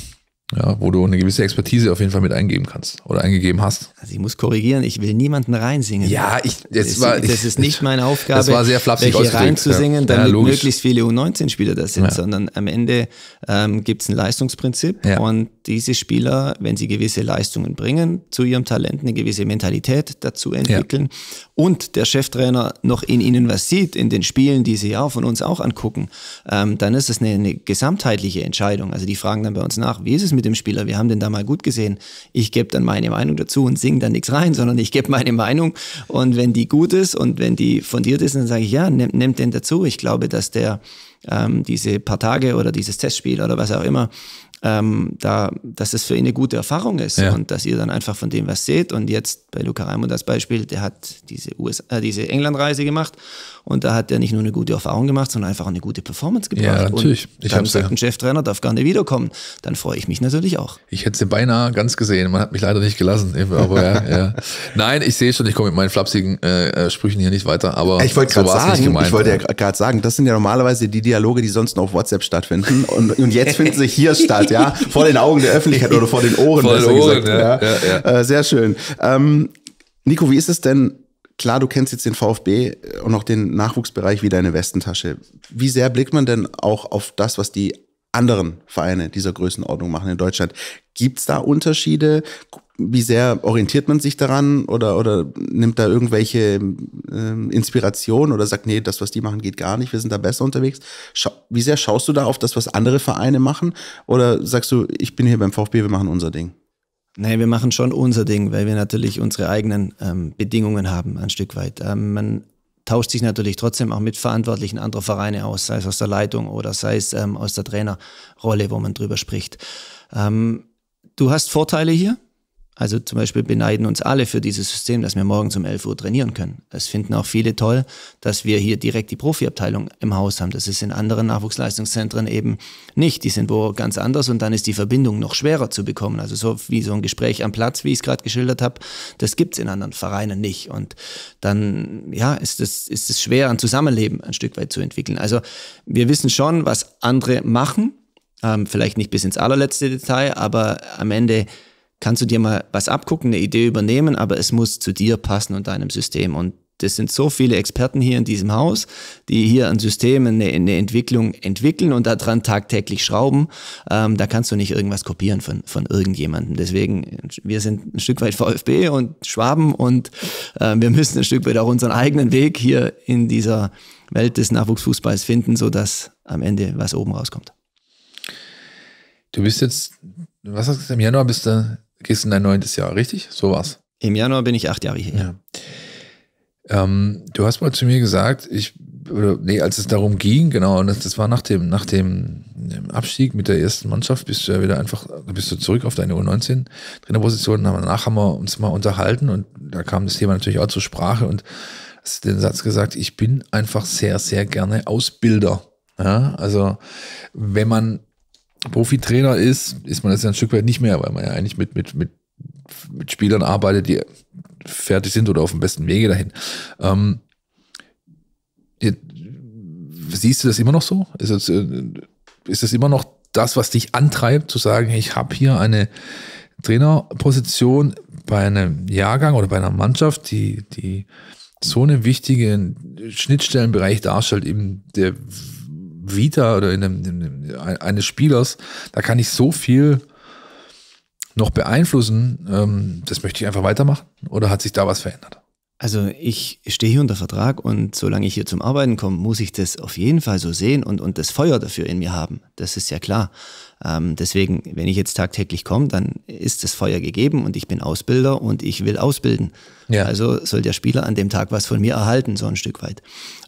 ja, wo du eine gewisse Expertise auf jeden Fall mit eingeben kannst oder eingegeben hast. Also ich muss korrigieren, ich will niemanden reinsingen. Ja, ich, das, das, war, das ist nicht meine Aufgabe, das war sehr flapsig hier reinzusingen, ja. damit ja, möglichst
viele U19-Spieler da sind, ja. sondern am Ende ähm, gibt es ein Leistungsprinzip und diese Spieler, wenn sie gewisse Leistungen bringen, zu ihrem Talent eine gewisse Mentalität dazu entwickeln und der Cheftrainer noch in ihnen was sieht, in den Spielen, die sie ja von uns auch angucken, ähm, dann ist das eine, eine gesamtheitliche Entscheidung. Also die fragen dann bei uns nach, wie ist es mit mit dem Spieler, wir haben den da mal gut gesehen. Ich gebe dann meine Meinung dazu und singe dann nichts rein, sondern ich gebe meine Meinung und wenn die gut ist und wenn die fundiert ist, dann sage ich, ja, nimm, nimm den dazu. Ich glaube, dass der ähm, diese paar Tage oder dieses Testspiel oder was auch immer, ähm, da, dass es für ihn eine gute Erfahrung ist ja. und dass ihr dann einfach von dem was seht. Und jetzt bei Luca Raimund das Beispiel, der hat diese, USA, äh, diese Englandreise gemacht und da hat er nicht nur eine gute Erfahrung gemacht, sondern einfach eine gute Performance gebracht. Ja, natürlich. Und ich dann gesagt, ja. ein Cheftrainer, darf gerne wiederkommen.
Dann freue ich mich natürlich auch. Ich hätte sie beinahe ganz gesehen. Man hat mich leider nicht gelassen. Aber, ja, ja. Nein, ich sehe schon, ich komme mit meinen flapsigen äh, äh Sprüchen hier nicht weiter. Aber ich wollte so gerade sagen, ich wollte ja
gerade sagen, das sind ja normalerweise die Dialoge, die sonst noch auf WhatsApp stattfinden. Und, und jetzt finden sie hier statt, ja, vor den Augen der Öffentlichkeit oder vor den Ohren. Vor den Ohren, gesagt, ja, ja. Äh, Sehr schön. Ähm, Nico, wie ist es denn? klar, du kennst jetzt den VfB und auch den Nachwuchsbereich wie deine Westentasche. Wie sehr blickt man denn auch auf das, was die anderen Vereine dieser Größenordnung machen in Deutschland? Gibt es da Unterschiede? Wie sehr orientiert man sich daran oder, oder nimmt da irgendwelche äh, Inspiration oder sagt, nee, das, was die machen, geht gar nicht, wir sind da besser unterwegs? Schau, wie sehr schaust du da auf das, was andere Vereine machen? Oder sagst du, ich bin hier beim VfB, wir machen unser Ding? Nein, wir machen schon unser Ding, weil wir natürlich unsere
eigenen ähm, Bedingungen haben, ein Stück weit. Ähm, man tauscht sich natürlich trotzdem auch mit Verantwortlichen anderer Vereine aus, sei es aus der Leitung oder sei es ähm, aus der Trainerrolle, wo man drüber spricht. Ähm, du hast Vorteile hier, also zum Beispiel beneiden uns alle für dieses System, dass wir morgens um 11 Uhr trainieren können. Es finden auch viele toll, dass wir hier direkt die Profiabteilung im Haus haben. Das ist in anderen Nachwuchsleistungszentren eben nicht. Die sind wo ganz anders und dann ist die Verbindung noch schwerer zu bekommen. Also so wie so ein Gespräch am Platz, wie ich es gerade geschildert habe, das gibt es in anderen Vereinen nicht. Und dann ja, ist es ist es schwer, ein Zusammenleben ein Stück weit zu entwickeln. Also wir wissen schon, was andere machen. Ähm, vielleicht nicht bis ins allerletzte Detail, aber am Ende kannst du dir mal was abgucken, eine Idee übernehmen, aber es muss zu dir passen und deinem System. Und das sind so viele Experten hier in diesem Haus, die hier an Systemen eine, eine Entwicklung entwickeln und daran tagtäglich schrauben. Ähm, da kannst du nicht irgendwas kopieren von, von irgendjemandem. Deswegen, wir sind ein Stück weit VfB und Schwaben und äh, wir müssen ein Stück weit auch unseren eigenen Weg hier in dieser Welt des Nachwuchsfußballs finden, sodass am Ende was oben rauskommt.
Du bist jetzt, was hast du gesagt, im Januar bist du gehst in dein neuntes Jahr, richtig? So war's. Im Januar bin ich acht Jahre hier. Ja. Ähm, du hast mal zu mir gesagt, ich, oder, nee, als es darum ging, genau, und das, das war nach dem, nach dem, Abstieg mit der ersten Mannschaft, bist du ja wieder einfach, bist du zurück auf deine U19 Trainerposition. Danach haben wir uns mal unterhalten und da kam das Thema natürlich auch zur Sprache und hast den Satz gesagt, ich bin einfach sehr, sehr gerne Ausbilder. Ja, also wenn man Profitrainer ist, ist man das ja ein Stück weit nicht mehr, weil man ja eigentlich mit, mit, mit, mit Spielern arbeitet, die fertig sind oder auf dem besten Wege dahin. Ähm, siehst du das immer noch so? Ist das, äh, ist das immer noch das, was dich antreibt, zu sagen, ich habe hier eine Trainerposition bei einem Jahrgang oder bei einer Mannschaft, die, die so einen wichtigen Schnittstellenbereich darstellt, eben der Vita oder in dem, in dem, eines Spielers, da kann ich so viel noch beeinflussen. Ähm, das möchte ich einfach weitermachen oder hat sich da was verändert?
Also ich stehe hier unter Vertrag und solange ich hier zum Arbeiten komme, muss ich das auf jeden Fall so sehen und, und das Feuer dafür in mir haben. Das ist ja klar. Ähm, deswegen, wenn ich jetzt tagtäglich komme, dann ist das Feuer gegeben und ich bin Ausbilder und ich will ausbilden. Ja. Also soll der Spieler an dem Tag was von mir erhalten, so ein Stück weit.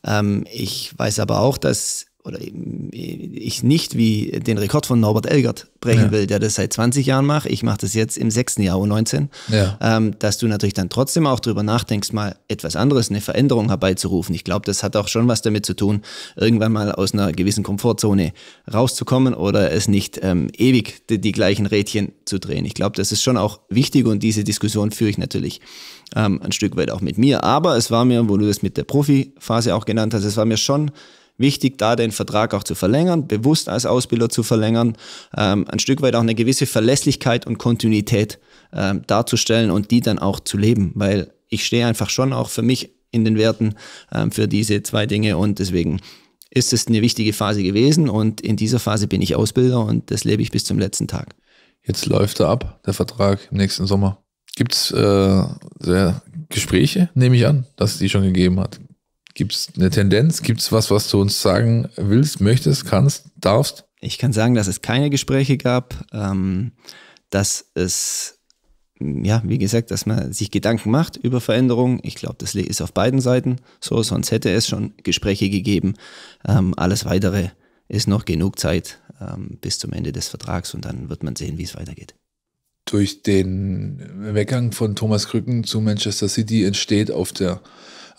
Ähm, ich weiß aber auch, dass oder ich nicht wie den Rekord von Norbert Elgert brechen ja. will, der das seit 20 Jahren macht. Ich mache das jetzt im sechsten Jahr, um 19 Ja. Ähm, dass du natürlich dann trotzdem auch drüber nachdenkst, mal etwas anderes, eine Veränderung herbeizurufen. Ich glaube, das hat auch schon was damit zu tun, irgendwann mal aus einer gewissen Komfortzone rauszukommen oder es nicht ähm, ewig die, die, gleichen Rädchen zu drehen. Ich glaube, das ist schon auch wichtig und diese Diskussion führe ich natürlich ähm, ein Stück weit auch mit mir. Aber es war mir, wo du das mit der Profiphase auch genannt hast, es war mir schon Wichtig, da den Vertrag auch zu verlängern, bewusst als Ausbilder zu verlängern, ähm, ein Stück weit auch eine gewisse Verlässlichkeit und Kontinuität ähm, darzustellen und die dann auch zu leben, weil ich stehe einfach schon auch für mich in den Werten ähm, für diese zwei Dinge und deswegen ist es eine wichtige Phase gewesen und in dieser Phase bin ich Ausbilder und das lebe ich bis zum letzten
Tag. Jetzt läuft er ab, der Vertrag im nächsten Sommer. Gibt es äh, Gespräche, nehme ich an, dass es die schon gegeben hat? Gibt es eine Tendenz? Gibt es was, was du uns sagen willst, möchtest, kannst, darfst? Ich kann sagen, dass es keine Gespräche gab,
ähm, dass es, ja, wie gesagt, dass man sich Gedanken macht über Veränderungen. Ich glaube, das ist auf beiden Seiten so, sonst hätte es schon Gespräche gegeben. Ähm, alles weitere ist noch genug Zeit ähm, bis zum Ende des Vertrags und dann
wird man sehen, wie es weitergeht durch den Weggang von Thomas Krücken zu Manchester City entsteht auf der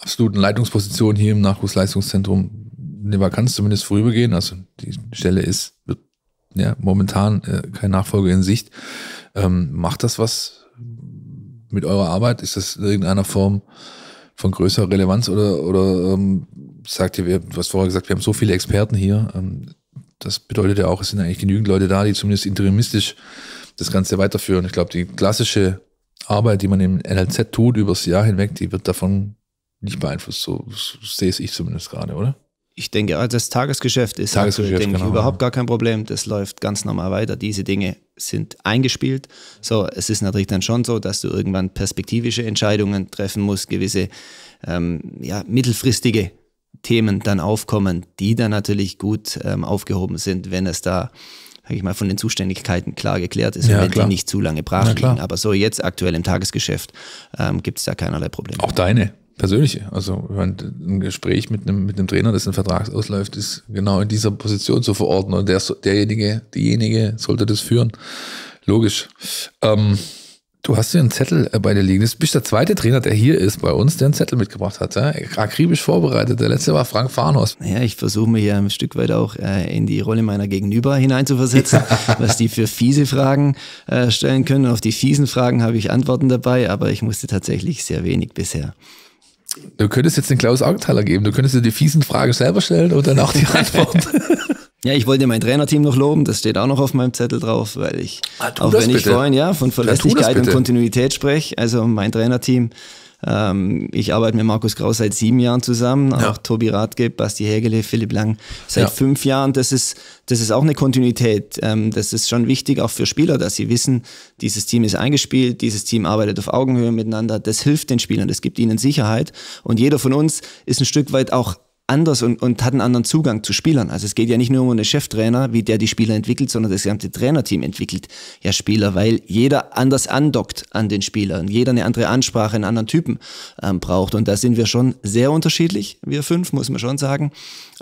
absoluten Leitungsposition hier im Nachwuchsleistungszentrum eine Vakanz zumindest vorübergehen. Also die Stelle ist wird, ja, momentan äh, kein Nachfolger in Sicht. Ähm, macht das was mit eurer Arbeit? Ist das in irgendeiner Form von größerer Relevanz oder, oder ähm, sagt ihr, wir, du hast vorher gesagt, wir haben so viele Experten hier. Ähm, das bedeutet ja auch, es sind eigentlich genügend Leute da, die zumindest interimistisch das Ganze weiterführen. Ich glaube, die klassische Arbeit, die man im NLZ tut, übers Jahr hinweg, die wird davon nicht beeinflusst. So, so sehe es ich zumindest gerade, oder?
Ich denke, ah, das Tagesgeschäft ist Tagesgeschäft, denke genau, ich, überhaupt gar kein Problem. Das läuft ganz normal weiter. Diese Dinge sind eingespielt. So, es ist natürlich dann schon so, dass du irgendwann perspektivische Entscheidungen treffen musst, gewisse ähm, ja, mittelfristige Themen dann aufkommen, die dann natürlich gut ähm, aufgehoben sind, wenn es da sage ich mal, von den Zuständigkeiten klar geklärt ist, ja, wenn klar. die nicht zu lange brach liegen. Aber so jetzt aktuell im Tagesgeschäft ähm, gibt es
da keinerlei Probleme. Auch deine persönliche. Also ein Gespräch mit einem, mit einem Trainer, dessen Vertrag ausläuft, ist genau in dieser Position zu verorten. Und der, derjenige, diejenige sollte das führen. Logisch. Ähm, du hast hier einen Zettel äh, bei dir liegen. Du bist der zweite Trainer, der hier ist bei uns, der einen Zettel mitgebracht hat. Ja? Akribisch vorbereitet. Der letzte war Frank Farnhaus. Naja,
ich versuche mich ja ein Stück weit auch äh, in die Rolle meiner Gegenüber hineinzuversetzen, was die für fiese Fragen äh, stellen können. Auf die fiesen Fragen habe ich Antworten dabei, aber ich musste tatsächlich sehr wenig bisher. Du könntest jetzt den Klaus Augenthaler geben. Du könntest dir die fiesen Fragen selber stellen und dann auch die Antwort. ja, ich wollte mein Trainerteam noch loben. Das steht auch noch auf meinem Zettel drauf, weil ich, ah, auch wenn bitte. ich vorhin ja von Verlässlichkeit ja, und Kontinuität spreche, also mein Trainerteam ähm, ich arbeite mit Markus Grau seit sieben Jahren zusammen, ja. auch Tobi Rathgeb, Basti Hägele, Philipp Lang seit ja. fünf Jahren. Das ist, das ist auch eine Kontinuität. Ähm, das ist schon wichtig, auch für Spieler, dass sie wissen, dieses Team ist eingespielt, dieses Team arbeitet auf Augenhöhe miteinander. Das hilft den Spielern, das gibt ihnen Sicherheit. Und jeder von uns ist ein Stück weit auch anders und, und hat einen anderen Zugang zu Spielern. Also es geht ja nicht nur um einen Cheftrainer, wie der die Spieler entwickelt, sondern das gesamte Trainerteam entwickelt ja Spieler, weil jeder anders andockt an den Spielern, jeder eine andere Ansprache, einen anderen Typen ähm, braucht. Und da sind wir schon sehr unterschiedlich, wir fünf, muss man schon sagen.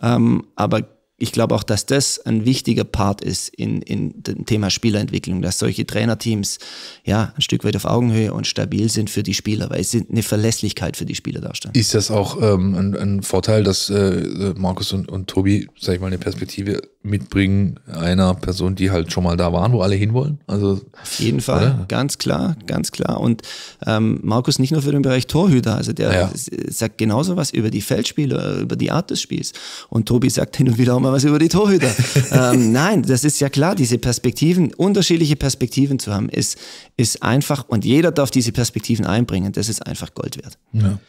Ähm, aber ich glaube auch, dass das ein wichtiger Part ist in, in dem Thema Spielerentwicklung, dass solche Trainerteams ja ein Stück weit auf Augenhöhe und stabil sind für die Spieler, weil sie eine Verlässlichkeit für die Spieler darstellen.
Ist das auch ähm, ein, ein, Vorteil, dass äh, Markus und, und Tobi, sag ich mal, eine Perspektive mitbringen einer Person, die halt schon mal da waren, wo alle hinwollen? Also, auf jeden Fall, oder? ganz klar, ganz klar. Und ähm, Markus nicht nur für
den Bereich Torhüter, also der ja. sagt genauso was über die Feldspieler, über die Art des Spiels. Und Tobi sagt hin und wieder auch mal, mal was über die Torhüter. ähm, nein, das ist ja klar, diese Perspektiven, unterschiedliche Perspektiven zu haben, ist, ist einfach und jeder darf diese Perspektiven einbringen. Das ist einfach
Gold wert. Ja.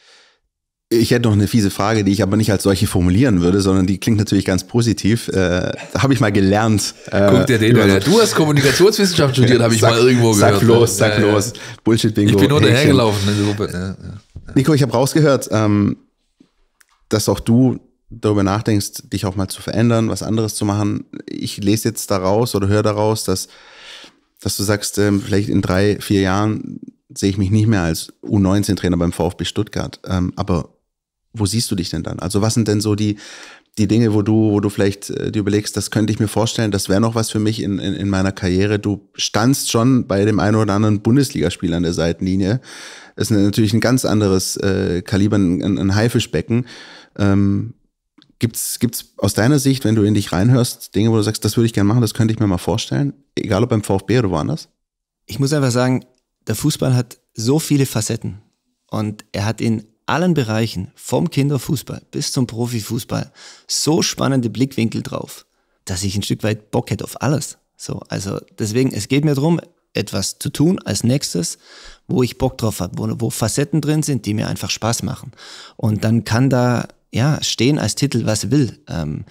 Ich hätte noch eine fiese Frage, die ich aber nicht als solche formulieren würde, sondern die klingt natürlich ganz positiv. Äh, habe ich mal gelernt. Äh, Guck dir den an. Du hast Kommunikationswissenschaft
studiert, habe ich sag, mal irgendwo sag gehört. Sag los, ne? sag ja, los. Ja. Bullshit-Bingo. Ich bin nur dahergelaufen in der Gruppe. Ne?
Ja, Nico, ich habe rausgehört, ähm, dass auch du darüber nachdenkst, dich auch mal zu verändern, was anderes zu machen. Ich lese jetzt daraus oder höre daraus, dass, dass du sagst, ähm, vielleicht in drei, vier Jahren sehe ich mich nicht mehr als U19-Trainer beim VfB Stuttgart. Ähm, aber wo siehst du dich denn dann? Also was sind denn so die, die Dinge, wo du, wo du vielleicht äh, dir überlegst, das könnte ich mir vorstellen, das wäre noch was für mich in, in, in meiner Karriere. Du standst schon bei dem einen oder anderen Bundesligaspiel an der Seitenlinie. Das Ist natürlich ein ganz anderes äh, Kaliber, ein, ein Haifischbecken. Ähm, Gibt es aus deiner Sicht, wenn du in dich reinhörst, Dinge, wo du sagst, das würde ich gerne machen, das könnte ich mir mal vorstellen, egal ob beim VfB oder woanders?
Ich muss einfach sagen, der Fußball hat so viele Facetten und er hat in allen Bereichen, vom Kinderfußball bis zum Profifußball, so spannende Blickwinkel drauf, dass ich ein Stück weit Bock hätte auf alles. So, also deswegen, es geht mir darum, etwas zu tun als nächstes, wo ich Bock drauf habe, wo, wo Facetten drin sind, die mir einfach Spaß machen. Und dann kann da ja, stehen als Titel, was will. Ähm,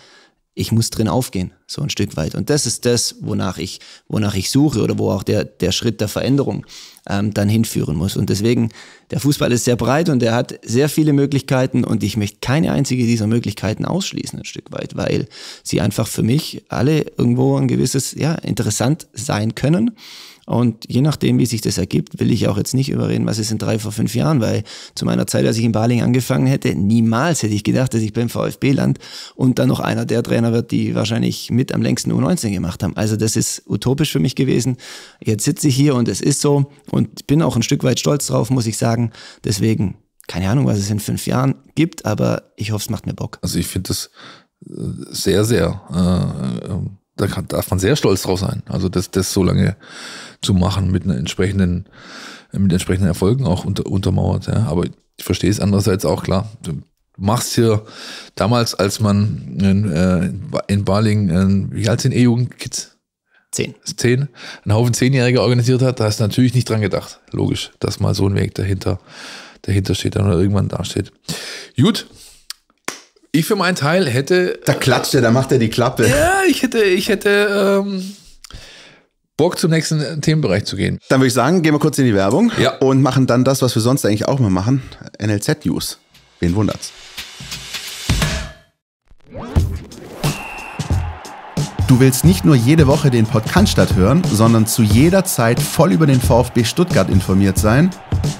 ich muss drin aufgehen, so ein Stück weit. Und das ist das, wonach ich, wonach ich suche oder wo auch der, der Schritt der Veränderung ähm, dann hinführen muss. Und deswegen, der Fußball ist sehr breit und er hat sehr viele Möglichkeiten und ich möchte keine einzige dieser Möglichkeiten ausschließen, ein Stück weit, weil sie einfach für mich alle irgendwo ein gewisses, ja, interessant sein können und je nachdem, wie sich das ergibt, will ich auch jetzt nicht überreden, was ist in drei vor fünf Jahren, weil zu meiner Zeit, als ich in Baling angefangen hätte, niemals hätte ich gedacht, dass ich beim VfB land und dann noch einer der Trainer wird, die wahrscheinlich mit am längsten U19 gemacht haben. Also das ist utopisch für mich gewesen. Jetzt sitze ich hier und es ist so und bin auch ein Stück weit stolz drauf, muss ich sagen. Deswegen keine Ahnung, was es in
fünf Jahren gibt, aber ich hoffe, es macht mir Bock. Also ich finde das äh, sehr, sehr äh, ähm, da kann, darf man sehr stolz drauf sein. Also das, das so lange zu machen mit einer entsprechenden, mit entsprechenden Erfolgen auch unter, untermauert. Ja. Aber ich verstehe es andererseits auch klar. Du machst hier damals, als man in, äh, in Baling, äh, wie alt sind e jugendkids Zehn. Zehn. Ein Haufen Zehnjähriger organisiert hat, da hast du natürlich nicht dran gedacht. Logisch, dass mal so ein Weg dahinter, dahinter steht dann oder irgendwann dasteht. Gut, ich für meinen Teil hätte. Da klatscht er, da macht er die Klappe. Ja, ich hätte, ich hätte ähm, Bock
zum nächsten Themenbereich zu gehen. Dann würde ich sagen, gehen wir kurz in die Werbung ja. und machen dann das, was wir sonst eigentlich auch mal machen: NLZ News. Wen wundert's? Du willst nicht nur jede Woche den Podcast hören, sondern zu jeder Zeit voll über den VfB Stuttgart informiert sein?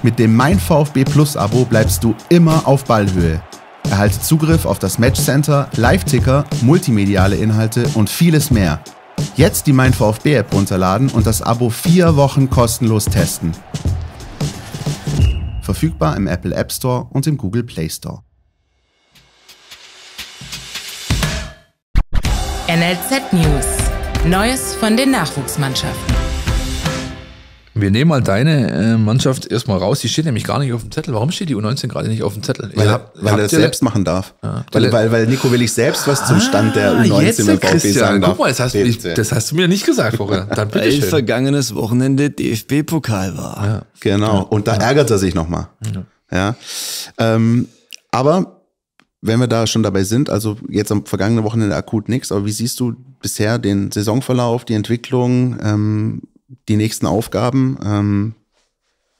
Mit dem Mein VfB Plus Abo bleibst du immer auf Ballhöhe. Erhalte Zugriff auf das Match Center, Live-Ticker, multimediale Inhalte und vieles mehr. Jetzt die Mein App runterladen und das Abo vier Wochen kostenlos testen. Verfügbar im Apple App Store und im Google Play Store.
NLZ News. Neues von den Nachwuchsmannschaften.
Wir nehmen mal deine äh, Mannschaft erstmal raus. Die steht nämlich gar nicht auf dem Zettel. Warum steht die U19 gerade nicht auf dem Zettel? Weil, hab, weil er das selbst machen
darf. Ja, ah, weil, weil, weil,
Nico will ich selbst was zum Stand
der ah, U19 jetzt, beim VfB Christian, sagen darf. Guck mal, das hast, ich, das hast,
du mir nicht gesagt vorher.
Dann bitte weil schön. vergangenes Wochenende DFB-Pokal war. Ja, genau. Und da ärgert er sich nochmal. Ja. Ähm, aber wenn wir da schon dabei sind, also jetzt am vergangenen Wochenende akut nichts, aber wie siehst du bisher den Saisonverlauf, die Entwicklung? Ähm, die nächsten Aufgaben. Ähm,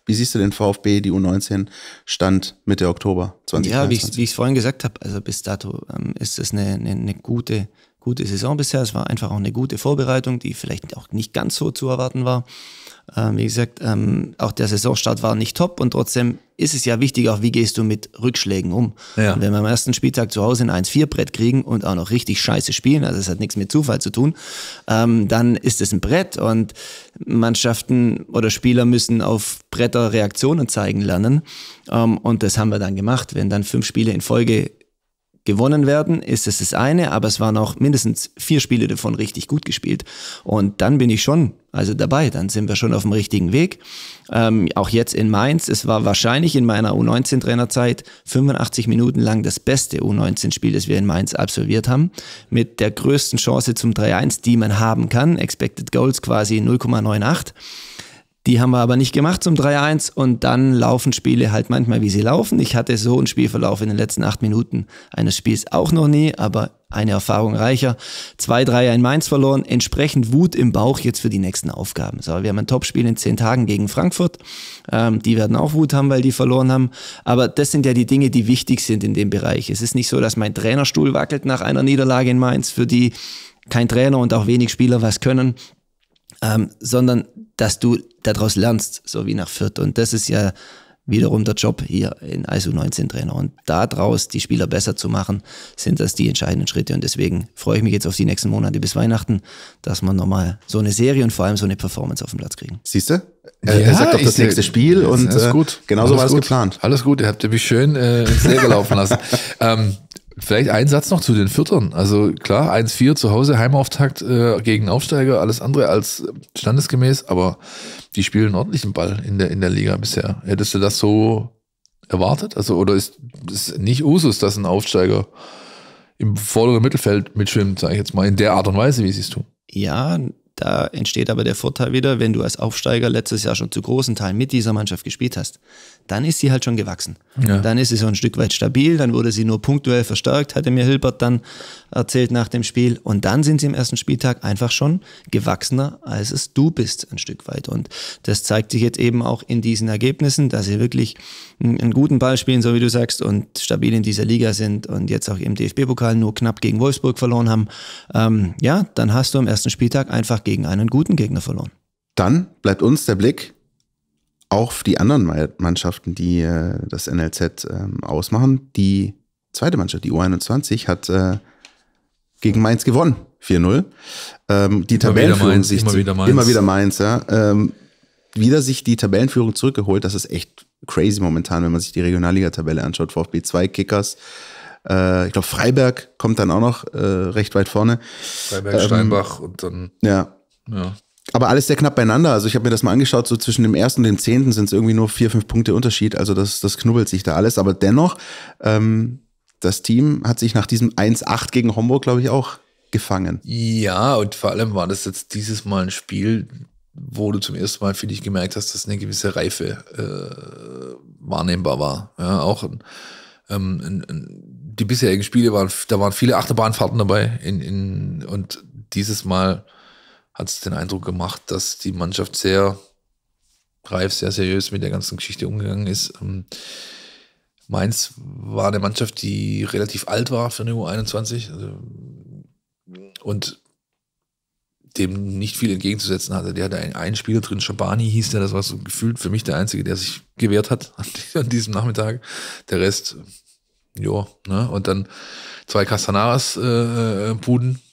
wie siehst du den VfB, die U19, Stand Mitte Oktober 2020? Ja,
wie ich, es vorhin gesagt habe, also bis dato ähm, ist es eine, eine, eine gute, gute Saison bisher. Es war einfach auch eine gute Vorbereitung, die vielleicht auch nicht ganz so zu erwarten war. Ähm, wie gesagt, ähm, auch der Saisonstart war nicht top und trotzdem ist es ja wichtig, auch wie gehst du mit Rückschlägen um. Ja. Wenn wir am ersten Spieltag zu Hause ein 1-4-Brett kriegen und auch noch richtig scheiße spielen, also es hat nichts mit Zufall zu tun, ähm, dann ist es ein Brett und Mannschaften oder Spieler müssen auf Bretter Reaktionen zeigen lernen. Ähm, und das haben wir dann gemacht. Wenn dann fünf Spiele in Folge gewonnen werden, ist es das eine, aber es waren auch mindestens vier Spiele davon richtig gut gespielt. Und dann bin ich schon, also dabei, dann sind wir schon auf dem richtigen Weg. Ähm, auch jetzt in Mainz, es war wahrscheinlich in meiner U19-Trainerzeit 85 Minuten lang das beste U19-Spiel, das wir in Mainz absolviert haben, mit der größten Chance zum 3-1, die man haben kann, Expected Goals quasi 0,98. Die haben wir aber nicht gemacht zum 3-1 und dann laufen Spiele halt manchmal, wie sie laufen. Ich hatte so einen Spielverlauf in den letzten acht Minuten eines Spiels auch noch nie, aber eine Erfahrung reicher. 2-3 in Mainz verloren, entsprechend Wut im Bauch jetzt für die nächsten Aufgaben. So, wir haben ein Topspiel in zehn Tagen gegen Frankfurt. Ähm, die werden auch Wut haben, weil die verloren haben. Aber das sind ja die Dinge, die wichtig sind in dem Bereich. Es ist nicht so, dass mein Trainerstuhl wackelt nach einer Niederlage in Mainz, für die kein Trainer und auch wenig Spieler was können ähm, sondern dass du daraus lernst, so wie nach Fürth. Und das ist ja wiederum der Job hier in ISU 19 Trainer. Und daraus die Spieler besser zu machen, sind das die entscheidenden Schritte. Und deswegen freue ich mich jetzt auf die nächsten Monate bis Weihnachten, dass wir nochmal so eine Serie und vor allem so eine Performance auf den Platz kriegen. Siehst du? Ja, er sagt doch das nächste Spiel und alles äh, gut. genauso alles war es geplant.
Alles
gut, ihr habt mich schön äh, ins Leer laufen lassen. ähm, Vielleicht ein Satz noch zu den Viertern. Also klar, 1-4 zu Hause, Heimauftakt äh, gegen Aufsteiger, alles andere als standesgemäß, aber die spielen ordentlichen Ball in der, in der Liga bisher. Hättest du das so erwartet? Also, oder ist es nicht Usus, dass ein Aufsteiger im vorderen Mittelfeld mitschwimmt, sage ich jetzt mal, in der Art und Weise, wie sie es tun? Ja, da entsteht aber der Vorteil
wieder, wenn du als Aufsteiger letztes Jahr schon zu großen Teilen mit dieser Mannschaft gespielt hast, dann ist sie halt schon gewachsen. Ja. Dann ist sie so ein Stück weit stabil, dann wurde sie nur punktuell verstärkt, hatte mir Hilbert dann erzählt nach dem Spiel. Und dann sind sie im ersten Spieltag einfach schon gewachsener, als es du bist, ein Stück weit. Und das zeigt sich jetzt eben auch in diesen Ergebnissen, dass sie wirklich einen guten Ball spielen, so wie du sagst, und stabil in dieser Liga sind und jetzt auch im DFB-Pokal nur knapp gegen Wolfsburg verloren haben. Ähm, ja, dann hast du am ersten Spieltag einfach gegen einen guten Gegner verloren.
Dann bleibt uns der Blick auf die anderen Mannschaften, die äh, das NLZ ähm, ausmachen. Die zweite Mannschaft, die U21, hat äh, gegen Mainz gewonnen. 4-0. Ähm, die Tabellenführung Mainz, sich immer wieder Mainz. Immer wieder Mainz, ja. Ähm, wieder sich die Tabellenführung zurückgeholt. Das ist echt crazy momentan, wenn man sich die Regionalliga-Tabelle anschaut. VfB 2, Kickers, äh, ich glaube, Freiberg kommt dann auch noch äh, recht weit vorne. Freiberg, ähm, Steinbach und dann. Ja, ja. Aber alles sehr knapp beieinander. Also ich habe mir das mal angeschaut, so zwischen dem ersten und dem zehnten sind es irgendwie nur vier, fünf Punkte Unterschied. Also das, das knubbelt sich da alles. Aber dennoch, ähm, das Team hat sich nach diesem 1-8 gegen Homburg, glaube ich, auch gefangen.
Ja, und vor allem war das jetzt dieses Mal ein Spiel, wo du zum ersten Mal für dich gemerkt hast, dass eine gewisse Reife äh, wahrnehmbar war. Ja, auch ähm, in, in, die bisherigen Spiele waren, da waren viele Achterbahnfahrten dabei in, in, und dieses Mal hat es den Eindruck gemacht, dass die Mannschaft sehr reif, sehr seriös mit der ganzen Geschichte umgegangen ist. Ähm, Mainz war eine Mannschaft, die relativ alt war für eine U21 also, und dem nicht viel entgegenzusetzen hatte. Der hatte einen, einen Spieler drin, Schabani hieß der, das war so gefühlt für mich der Einzige, der sich gewehrt hat an, diesem Nachmittag. Der Rest, ja, ne? Und dann zwei Castanaras-Buden. Äh, äh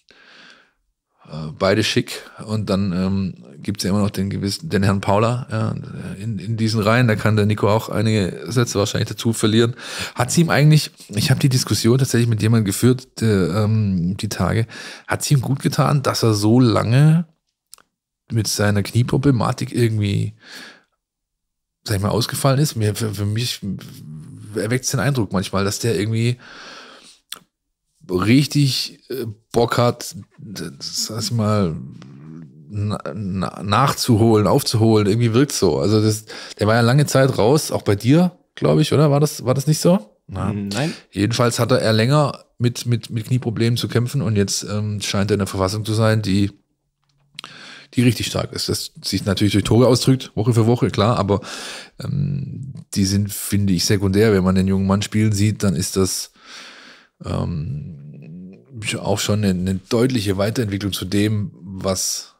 äh, beide schick. Und dann ähm, gibt es ja immer noch den gewissen, den Herrn Paula ja, in, in diesen Reihen. Da kann der Nico auch einige Sätze wahrscheinlich dazu verlieren. Hat sie ihm eigentlich, ich habe die Diskussion tatsächlich mit jemandem geführt, der, ähm, die Tage, hat sie ihm gut getan, dass er so lange mit seiner Knieproblematik irgendwie, sag ich mal, ausgefallen ist? Mir, für, für mich erweckt es den Eindruck manchmal, dass der irgendwie richtig äh, Bock hat, sag ich mal, nachzuholen, aufzuholen. Irgendwie wirkt so. Also das, der war ja lange Zeit raus, auch bei dir, glaube ich, oder? War das, war das nicht so? Na. Nein. Jedenfalls hatte er länger mit, mit, mit Knieproblemen zu kämpfen und jetzt ähm, scheint er in der Verfassung zu sein, die, die richtig stark ist. Das sich natürlich durch Tore ausdrückt, Woche für Woche, klar, aber ähm, die sind, finde ich, sekundär. Wenn man den jungen Mann spielen sieht, dann ist das ähm, auch schon eine, eine deutliche Weiterentwicklung zu dem, was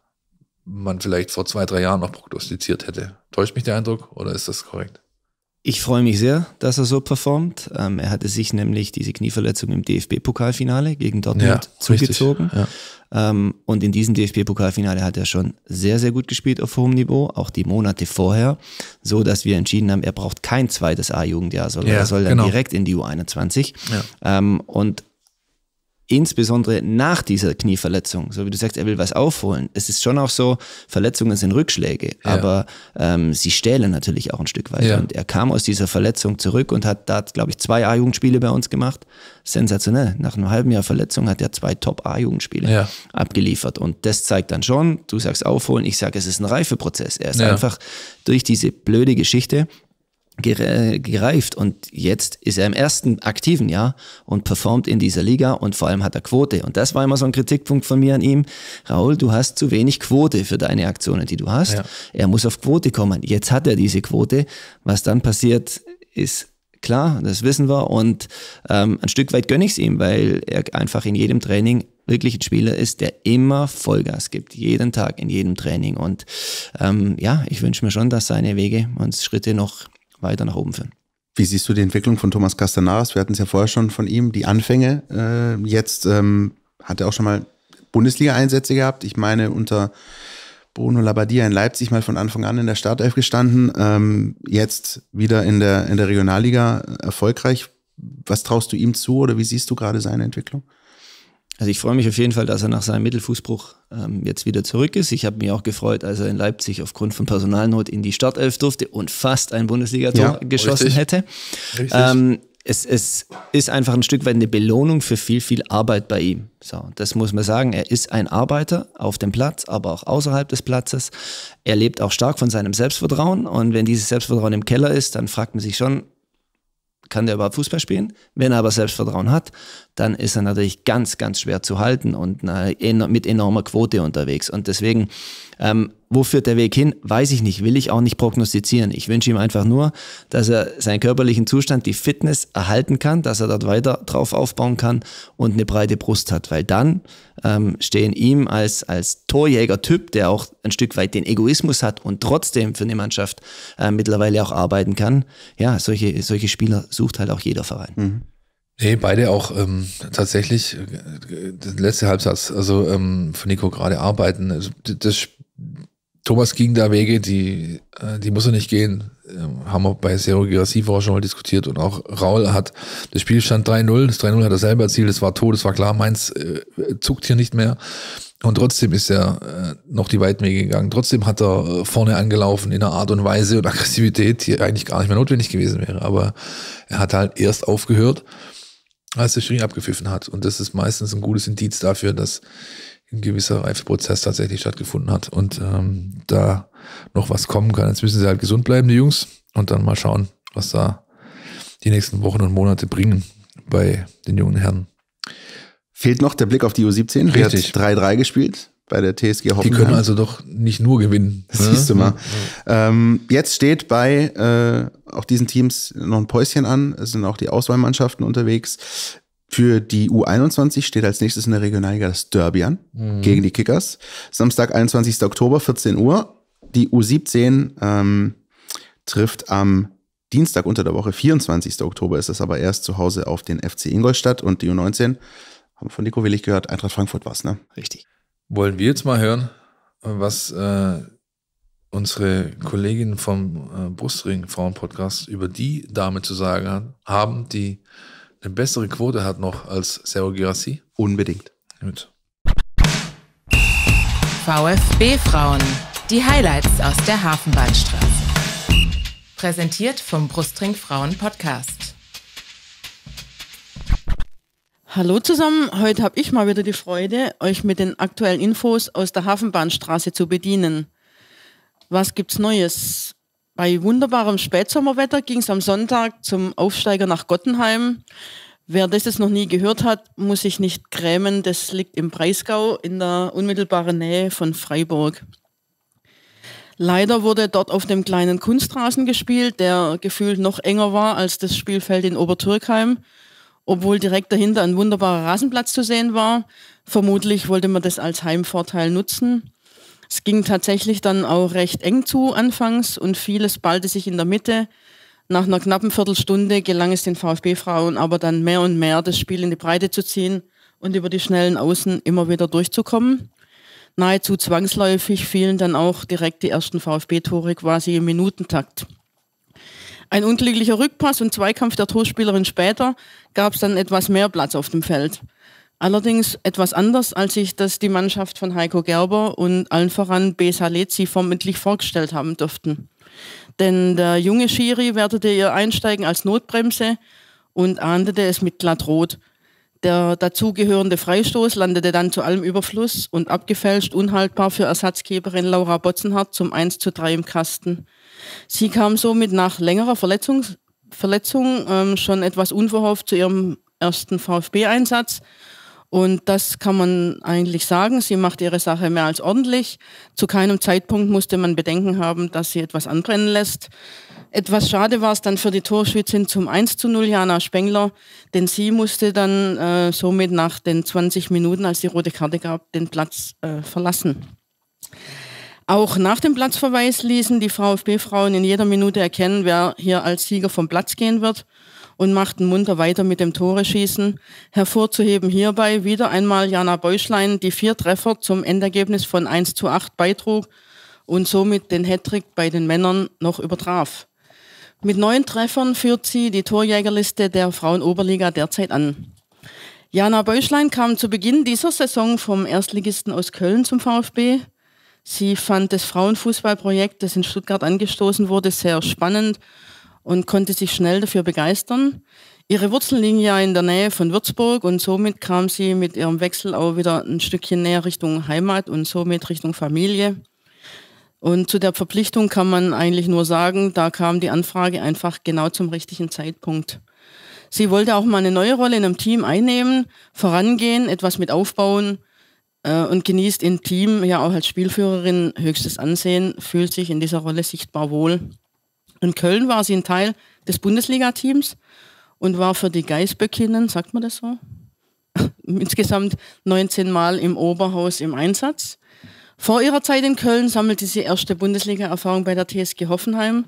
man vielleicht vor zwei, drei Jahren noch prognostiziert hätte. Täuscht mich der Eindruck oder ist das korrekt? Ich freue mich sehr,
dass er so performt. Ähm, er hatte sich nämlich diese Knieverletzung im DFB-Pokalfinale gegen Dortmund ja, zugezogen. Richtig, ja. Ähm, und in diesem DFB-Pokalfinale hat er schon sehr, sehr gut gespielt auf hohem Niveau, auch die Monate vorher, so dass wir entschieden haben, er braucht kein zweites A-Jugendjahr, sondern ja, er soll dann genau. direkt in die U21. Ja. Ähm, und insbesondere nach dieser Knieverletzung, so wie du sagst, er will was aufholen. Es ist schon auch so, Verletzungen sind Rückschläge, ja. aber ähm, sie stählen natürlich auch ein Stück weit. Ja. Und er kam aus dieser Verletzung zurück und hat da, glaube ich, zwei A-Jugendspiele bei uns gemacht. Sensationell. Nach einem halben Jahr Verletzung hat er zwei Top-A-Jugendspiele ja. abgeliefert. Und das zeigt dann schon, du sagst aufholen, ich sage, es ist ein Reifeprozess. Er ist einfach durch diese blöde Geschichte gereift und jetzt ist er im ersten aktiven Jahr und performt in dieser Liga und vor allem hat er Quote. Und das war immer so ein Kritikpunkt von mir an ihm. Raul, du hast zu wenig Quote für deine Aktionen, die du hast. Ja. Er muss auf Quote kommen. Jetzt hat er diese Quote. Was dann passiert, ist klar, das wissen wir. Und ähm, ein Stück weit gönne ich es ihm, weil er einfach in jedem Training wirklich ein Spieler ist, der immer Vollgas gibt, jeden Tag in jedem Training. Und
ähm, ja, ich wünsche mir schon, dass seine Wege und Schritte noch weiter nach oben führen. Wie siehst du die Entwicklung von Thomas Castanaras? Wir hatten es ja vorher schon von ihm, die Anfänge. Äh, jetzt ähm, hat er auch schon mal Bundesliga-Einsätze gehabt. Ich meine, unter Bruno Labbadia in Leipzig mal von Anfang an in der Startelf gestanden. Ähm, jetzt wieder in der, in der Regionalliga erfolgreich. Was traust du ihm zu oder wie siehst du gerade seine Entwicklung?
Also ich freue mich auf jeden Fall, dass er nach seinem Mittelfußbruch ähm, jetzt wieder zurück ist. Ich habe mich auch gefreut, als er in Leipzig aufgrund von Personalnot in die Startelf durfte und fast ein Bundesligator ja, geschossen richtig. hätte. Richtig. Ähm, es, es, ist einfach ein Stück weit eine Belohnung für viel, viel Arbeit bei ihm. So, das muss man sagen. Er ist ein Arbeiter auf dem Platz, aber auch außerhalb des Platzes. Er lebt auch stark von seinem Selbstvertrauen. Und wenn dieses Selbstvertrauen im Keller ist, dann fragt man sich schon, kann der überhaupt Fußball spielen? Wenn er aber Selbstvertrauen hat, dann ist er natürlich ganz, ganz schwer zu halten und mit enormer Quote unterwegs. Und deswegen ähm, wo führt der Weg hin, weiß ich nicht, will ich auch nicht prognostizieren. Ich wünsche ihm einfach nur, dass er seinen körperlichen Zustand, die Fitness erhalten kann, dass er dort weiter drauf aufbauen kann und eine breite Brust hat, weil dann ähm, stehen ihm als, als Torjäger-Typ, der auch ein Stück weit den Egoismus hat und trotzdem für eine Mannschaft äh, mittlerweile auch arbeiten kann, ja, solche, solche Spieler
sucht halt auch jeder Verein. Mhm. Nee, beide auch ähm, tatsächlich, äh, der letzte Halbsatz, also ähm, von Nico gerade arbeiten, also das Spiel Thomas ging da Wege, die, äh, die muss er nicht gehen. Ähm, haben wir bei Zero Gerassiv auch schon mal diskutiert und auch Raul hat, das Spiel stand 3-0, das 3-0 hat er selber erzielt, es war tot, es war klar, Mainz äh, zuckt hier nicht mehr. Und trotzdem ist er äh, noch die weiten Wege gegangen. Trotzdem hat er äh, vorne angelaufen in einer Art und Weise und Aggressivität, die eigentlich gar nicht mehr notwendig gewesen wäre. Aber er hat halt erst aufgehört, als der Schiri abgepfiffen hat. Und das ist meistens ein gutes Indiz dafür, dass ein gewisser Reifeprozess tatsächlich stattgefunden hat und ähm, da noch was kommen kann. Jetzt müssen sie halt gesund bleiben, die Jungs, und dann mal schauen, was da die nächsten Wochen und Monate bringen bei den jungen Herren. Fehlt noch der Blick
auf die U17. Richtig. Die
hat 3-3 gespielt bei der TSG Hoffenheim. Die können also
doch nicht nur gewinnen. Das ne? siehst du mal. Ja. Ähm, jetzt steht bei äh, auch diesen Teams noch ein Päuschen an. Es sind auch die Auswahlmannschaften unterwegs. Für die U21 steht als nächstes in der Regionalliga das Derby an mhm. gegen die Kickers. Samstag, 21. Oktober, 14 Uhr. Die U17 ähm, trifft am Dienstag unter der Woche, 24. Oktober, ist es aber erst zu Hause auf den FC Ingolstadt und die U19. Haben von Nico Willig gehört, Eintracht Frankfurt war es, ne? Richtig.
Wollen wir jetzt mal hören, was äh, unsere Kolleginnen vom äh, Brustring Frauen Podcast über die Dame zu sagen haben, die eine bessere Quote hat noch als Sergio Girassi? Unbedingt. Gut.
VfB Frauen. Die Highlights aus der Hafenbahnstraße. Präsentiert vom Brustring Frauen Podcast.
Hallo zusammen, heute habe ich mal wieder die Freude, euch mit den aktuellen Infos aus der Hafenbahnstraße zu bedienen. Was gibt's Neues? Bei wunderbarem Spätsommerwetter ging es am Sonntag zum Aufsteiger nach Gottenheim. Wer das jetzt noch nie gehört hat, muss sich nicht grämen. Das liegt im Breisgau in der unmittelbaren Nähe von Freiburg. Leider wurde dort auf dem kleinen Kunstrasen gespielt, der gefühlt noch enger war als das Spielfeld in Obertürkheim, obwohl direkt dahinter ein wunderbarer Rasenplatz zu sehen war. Vermutlich wollte man das als Heimvorteil nutzen. Es ging tatsächlich dann auch recht eng zu anfangs und vieles ballte sich in der Mitte. Nach einer knappen Viertelstunde gelang es den VfB-Frauen aber dann mehr und mehr, das Spiel in die Breite zu ziehen und über die schnellen Außen immer wieder durchzukommen. Nahezu zwangsläufig fielen dann auch direkt die ersten VfB-Tore quasi im Minutentakt. Ein unglücklicher Rückpass und Zweikampf der Torspielerin später gab es dann etwas mehr Platz auf dem Feld. Allerdings etwas anders, als sich das die Mannschaft von Heiko Gerber und allen voran Besa Lezi vermutlich vorgestellt haben dürften. Denn der junge Schiri wertete ihr Einsteigen als Notbremse und ahndete es mit glattrot. Der dazugehörende Freistoß landete dann zu allem Überfluss und abgefälscht unhaltbar für Ersatzgeberin Laura Botzenhardt zum 1 zu 3 im Kasten. Sie kam somit nach längerer Verletzung, Verletzung ähm, schon etwas unverhofft zu ihrem ersten VfB-Einsatz und das kann man eigentlich sagen. Sie macht ihre Sache mehr als ordentlich. Zu keinem Zeitpunkt musste man Bedenken haben, dass sie etwas anbrennen lässt. Etwas schade war es dann für die Torschützin zum 1 zu 0, Jana Spengler, denn sie musste dann äh, somit nach den 20 Minuten, als die rote Karte gab, den Platz äh, verlassen. Auch nach dem Platzverweis ließen die VfB-Frauen in jeder Minute erkennen, wer hier als Sieger vom Platz gehen wird und machten munter weiter mit dem Tore-Schießen. Hervorzuheben hierbei wieder einmal Jana Beuschlein, die vier Treffer zum Endergebnis von 1 zu 8 beitrug und somit den Hattrick bei den Männern noch übertraf. Mit neun Treffern führt sie die Torjägerliste der Frauenoberliga derzeit an. Jana Beuschlein kam zu Beginn dieser Saison vom Erstligisten aus Köln zum VfB. Sie fand das Frauenfußballprojekt, das in Stuttgart angestoßen wurde, sehr spannend und konnte sich schnell dafür begeistern. Ihre Wurzeln liegen ja in der Nähe von Würzburg und somit kam sie mit ihrem Wechsel auch wieder ein Stückchen näher Richtung Heimat und somit Richtung Familie. Und zu der Verpflichtung kann man eigentlich nur sagen, da kam die Anfrage einfach genau zum richtigen Zeitpunkt. Sie wollte auch mal eine neue Rolle in einem Team einnehmen, vorangehen, etwas mit aufbauen äh, und genießt im Team ja auch als Spielführerin höchstes Ansehen, fühlt sich in dieser Rolle sichtbar wohl. In Köln war sie ein Teil des Bundesliga-Teams und war für die Geisböckinnen, sagt man das so, insgesamt 19 Mal im Oberhaus im Einsatz. Vor ihrer Zeit in Köln sammelte sie erste Bundesliga-Erfahrung bei der TSG Hoffenheim.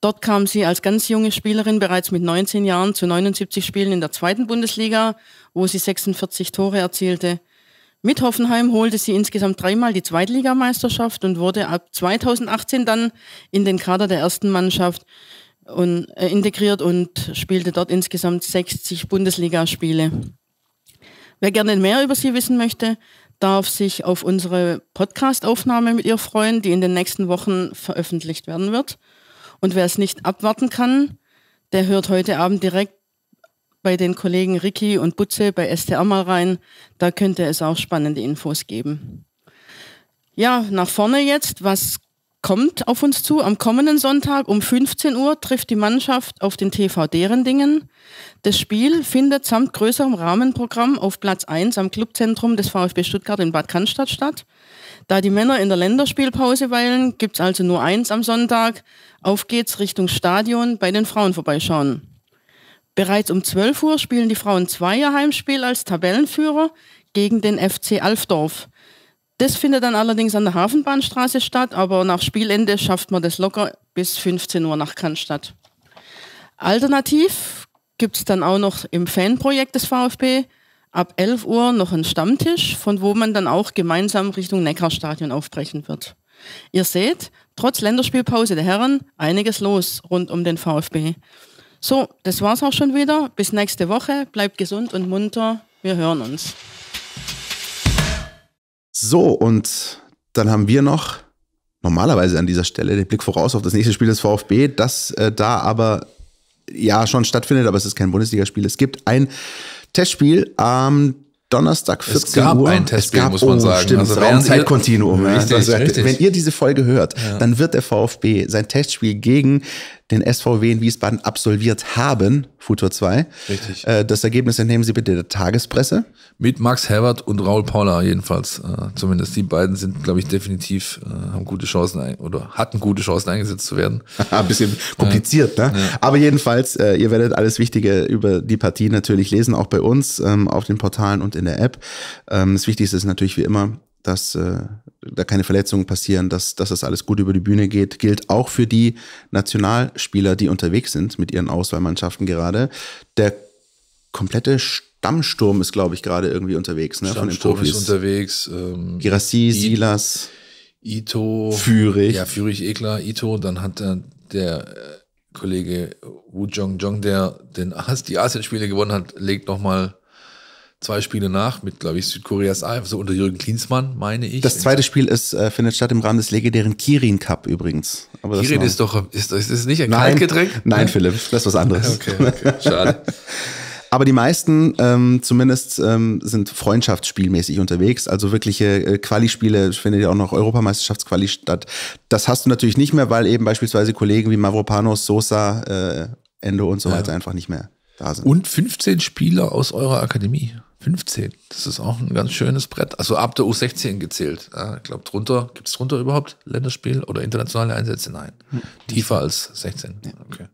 Dort kam sie als ganz junge Spielerin bereits mit 19 Jahren zu 79 Spielen in der zweiten Bundesliga, wo sie 46 Tore erzielte mit Hoffenheim holte sie insgesamt dreimal die Zweitligameisterschaft und wurde ab 2018 dann in den Kader der ersten Mannschaft und, äh, integriert und spielte dort insgesamt 60 Bundesligaspiele. Wer gerne mehr über sie wissen möchte, darf sich auf unsere Podcast-Aufnahme mit ihr freuen, die in den nächsten Wochen veröffentlicht werden wird. Und wer es nicht abwarten kann, der hört heute Abend direkt bei den Kollegen Ricky und Butze bei STR mal rein. Da könnte es auch spannende Infos geben. Ja, nach vorne jetzt. Was kommt auf uns zu? Am kommenden Sonntag um 15 Uhr trifft die Mannschaft auf den TV Derendingen. Das Spiel findet samt größerem Rahmenprogramm auf Platz 1 am Clubzentrum des VfB Stuttgart in Bad Cannstatt statt. Da die Männer in der Länderspielpause weilen, gibt es also nur eins am Sonntag. Auf geht's Richtung Stadion bei den Frauen vorbeischauen. Bereits um 12 Uhr spielen die Frauen Zweier Heimspiel als Tabellenführer gegen den FC Alfdorf. Das findet dann allerdings an der Hafenbahnstraße statt, aber nach Spielende schafft man das locker bis 15 Uhr nach Cannstatt. Alternativ gibt es dann auch noch im Fanprojekt des VfB ab 11 Uhr noch einen Stammtisch, von wo man dann auch gemeinsam Richtung Neckarstadion aufbrechen wird. Ihr seht, trotz Länderspielpause der Herren einiges los rund um den VfB. So, das war's auch schon wieder. Bis nächste Woche. Bleibt gesund und munter. Wir hören uns.
So, und dann haben wir noch normalerweise an dieser Stelle den Blick voraus auf das nächste Spiel des VfB, das äh, da aber ja schon stattfindet, aber es ist kein Bundesligaspiel. Es gibt ein Testspiel am Donnerstag 14 es gab Uhr. Ein Testspiel, gab, muss man oh, sagen. Stimmt, also Raumzeitkontinuum. Ja, also richtig, Wenn ihr diese Folge hört, ja. dann wird der VfB sein Testspiel gegen den SVW in Wiesbaden absolviert haben,
Futur 2. Richtig. Äh, das Ergebnis entnehmen Sie bitte der Tagespresse. Mit Max Herbert und Raul Paula jedenfalls. Äh, zumindest die beiden sind, glaube ich, definitiv, äh, haben gute Chancen oder hatten gute Chancen eingesetzt zu werden. Ein bisschen kompliziert, ne? Aber jedenfalls, ihr werdet
alles Wichtige über die Partie natürlich lesen, auch bei uns ähm, auf den Portalen und in der App. Ähm, das Wichtigste ist natürlich wie immer, dass äh, da keine Verletzungen passieren, dass, dass das alles gut über die Bühne geht, gilt auch für die Nationalspieler, die unterwegs sind mit ihren Auswahlmannschaften gerade. Der komplette Stammsturm ist, glaube ich, gerade irgendwie unterwegs. Ne, Stammsturm ist unterwegs. Ähm, Girassi, Silas,
Ito, Führig. Ja, Führig, Eklar, Ito. Dann hat äh, der äh, Kollege Wu Jong Jong, der den, die Asien-Spiele gewonnen hat, legt nochmal zwei Spiele nach mit, glaube ich, Südkoreas A, so unter Jürgen Klinsmann, meine ich. Das zweite
Spiel ist, äh, findet statt im Rahmen des legendären Kirin Cup übrigens. Aber Kirin ist doch,
ist, ist das nicht ein nein, Kaltgetränk? Nein, Philipp, das ist was anderes. okay, okay,
schade. Aber die meisten ähm, zumindest ähm, sind freundschaftsspielmäßig unterwegs. Also wirkliche äh, Quali-Spiele findet ja auch noch Europameisterschaftsquali statt. Das hast du natürlich nicht mehr, weil eben beispielsweise Kollegen wie Mavropanos, Sosa, äh, Endo und so ja. weiter einfach
nicht mehr da sind. Und 15 Spieler aus eurer Akademie. 15, das ist auch ein ganz schönes Brett. Also ab der U16 gezählt. Ja, ich glaube, drunter, gibt es drunter überhaupt Länderspiel oder internationale Einsätze? Nein. Hm. Tiefer als 16. Ja. Okay.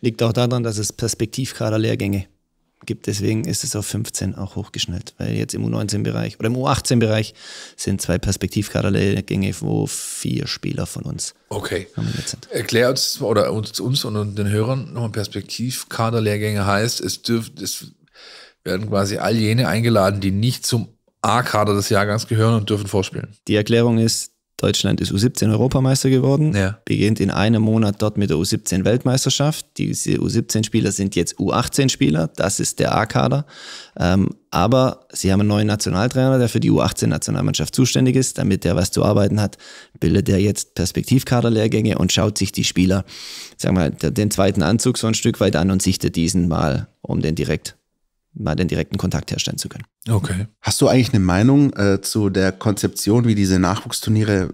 Liegt auch daran, dass es
Perspektivkaderlehrgänge gibt. Deswegen ist es auf 15 auch hochgeschnellt, weil jetzt im U19-Bereich oder im U18-Bereich sind zwei Perspektivkaderlehrgänge, wo vier Spieler von uns
okay. nominiert sind. Erklär uns oder uns, und den Hörern nochmal Perspektivkaderlehrgänge heißt, es dürfte werden quasi all jene eingeladen, die nicht zum A-Kader des Jahrgangs gehören und dürfen vorspielen.
Die Erklärung ist, Deutschland ist U17 Europameister geworden, ja. beginnt in einem Monat dort mit der U17 Weltmeisterschaft. Diese U17-Spieler sind jetzt U18-Spieler, das ist der A-Kader. Ähm, aber sie haben einen neuen Nationaltrainer, der für die U18-Nationalmannschaft zuständig ist. Damit der was zu arbeiten hat, bildet er jetzt Perspektivkaderlehrgänge und schaut sich die Spieler, sagen wir, den zweiten Anzug so ein Stück weit an und sichtet
diesen mal um den direkt mal den direkten Kontakt herstellen zu können. Okay. Hast du eigentlich eine Meinung äh, zu der Konzeption, wie diese Nachwuchsturniere äh,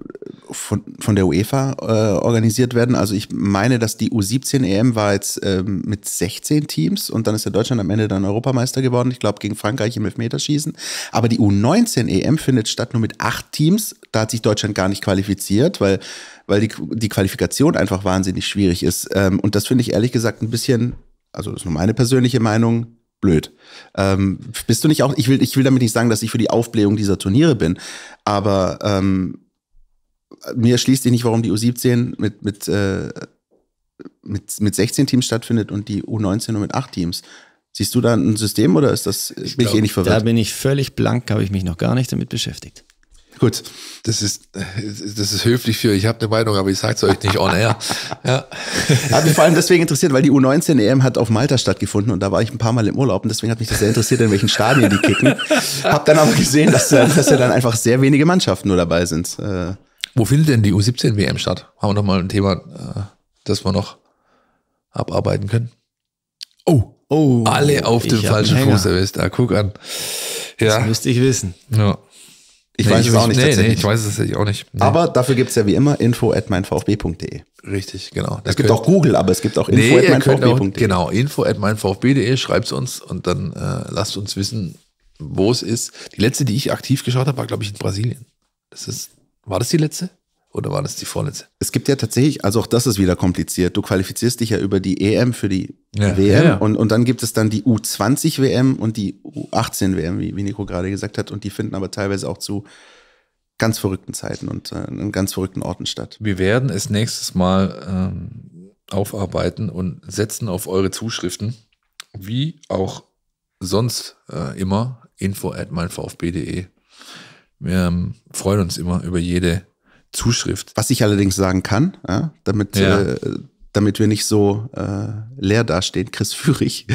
von, von der UEFA äh, organisiert werden? Also ich meine, dass die U17-EM e war jetzt äh, mit 16 Teams und dann ist ja Deutschland am Ende dann Europameister geworden, ich glaube gegen Frankreich im Elfmeterschießen. Aber die U19-EM e findet statt nur mit acht Teams. Da hat sich Deutschland gar nicht qualifiziert, weil, weil die, die Qualifikation einfach wahnsinnig schwierig ist. Ähm, und das finde ich ehrlich gesagt ein bisschen, also das ist nur meine persönliche Meinung, blöd. Ähm, bist du nicht auch, ich will, ich will damit nicht sagen, dass ich für die Aufblähung dieser Turniere bin, aber ähm, mir erschließt sich nicht, warum die U17 mit, mit, äh, mit, mit 16 Teams stattfindet und die U19 nur mit 8 Teams. Siehst du da ein System oder ist das, ich bin glaub, ich eh nicht verwirrt? Da
bin ich völlig blank, habe ich mich noch
gar nicht damit beschäftigt. Gut, das ist,
das ist höflich für, ich habe eine Meinung, aber ich sage es euch nicht on air. Ja.
Hat mich vor allem deswegen interessiert, weil die U19 EM hat auf Malta stattgefunden und da war ich ein paar Mal im Urlaub und deswegen hat mich das sehr interessiert, in welchen Stadien die kicken.
Hab dann aber gesehen, dass, äh, dass ja dann
einfach sehr wenige Mannschaften nur dabei sind. Äh.
Wo findet denn die U17 WM statt? Haben wir nochmal ein Thema, äh, das wir noch abarbeiten können?
Oh, oh
alle auf dem falschen Fuß erwisst. Ah, guck an. Ja. Das müsste ich wissen. Ja. Ich nee, weiß ich es auch nicht. Nee, nee, ich weiß es auch nicht. Nee. Aber
dafür gibt es ja wie immer info at meinvfb.de. Richtig, genau. es gibt auch Google, aber es gibt auch info at meinvfb.de.
Genau, info at meinvfb.de, schreibt uns und dann äh, lasst uns wissen, wo es ist. Die letzte, die ich aktiv geschaut habe, war, glaube ich, in Brasilien. Das ist, war das die letzte? Oder war das die vorletzte? Es
gibt ja tatsächlich, also auch das ist wieder kompliziert. Du qualifizierst dich ja über die EM für die ja, WM ja. Und, und dann gibt es dann die U20 WM und die U18 WM, wie, wie Nico gerade gesagt hat. Und die finden aber teilweise auch zu ganz verrückten Zeiten und äh, in ganz verrückten Orten statt.
Wir werden es nächstes Mal ähm, aufarbeiten und setzen auf eure Zuschriften, wie auch sonst äh, immer, info at meinvfb.de. Wir ähm, freuen uns immer über jede Zuschrift. Was ich allerdings sagen
kann, ja, damit, ja. Äh, damit wir nicht so äh, leer dastehen, Chris Führig,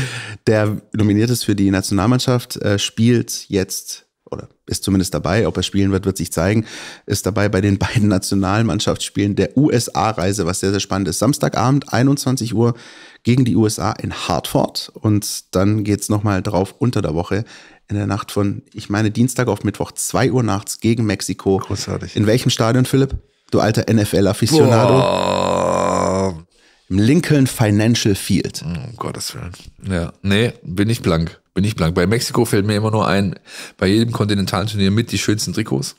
der nominiert ist für die Nationalmannschaft, äh, spielt jetzt oder ist zumindest dabei, ob er spielen wird, wird sich zeigen, ist dabei bei den beiden Nationalmannschaftsspielen der USA-Reise, was sehr, sehr spannend ist. Samstagabend, 21 Uhr gegen die USA in Hartford und dann geht's es nochmal drauf unter der Woche in der Nacht von, ich meine, Dienstag auf Mittwoch, 2 Uhr nachts gegen Mexiko. Großartig. In welchem Stadion, Philipp? Du alter NFL-Aficionado. Im Lincoln Financial Field. Um Gottes Willen.
Ja, nee, bin ich blank bin ich blank. Bei Mexiko fällt mir immer nur ein, bei jedem kontinentalen Kontinentalturnier mit die schönsten Trikots.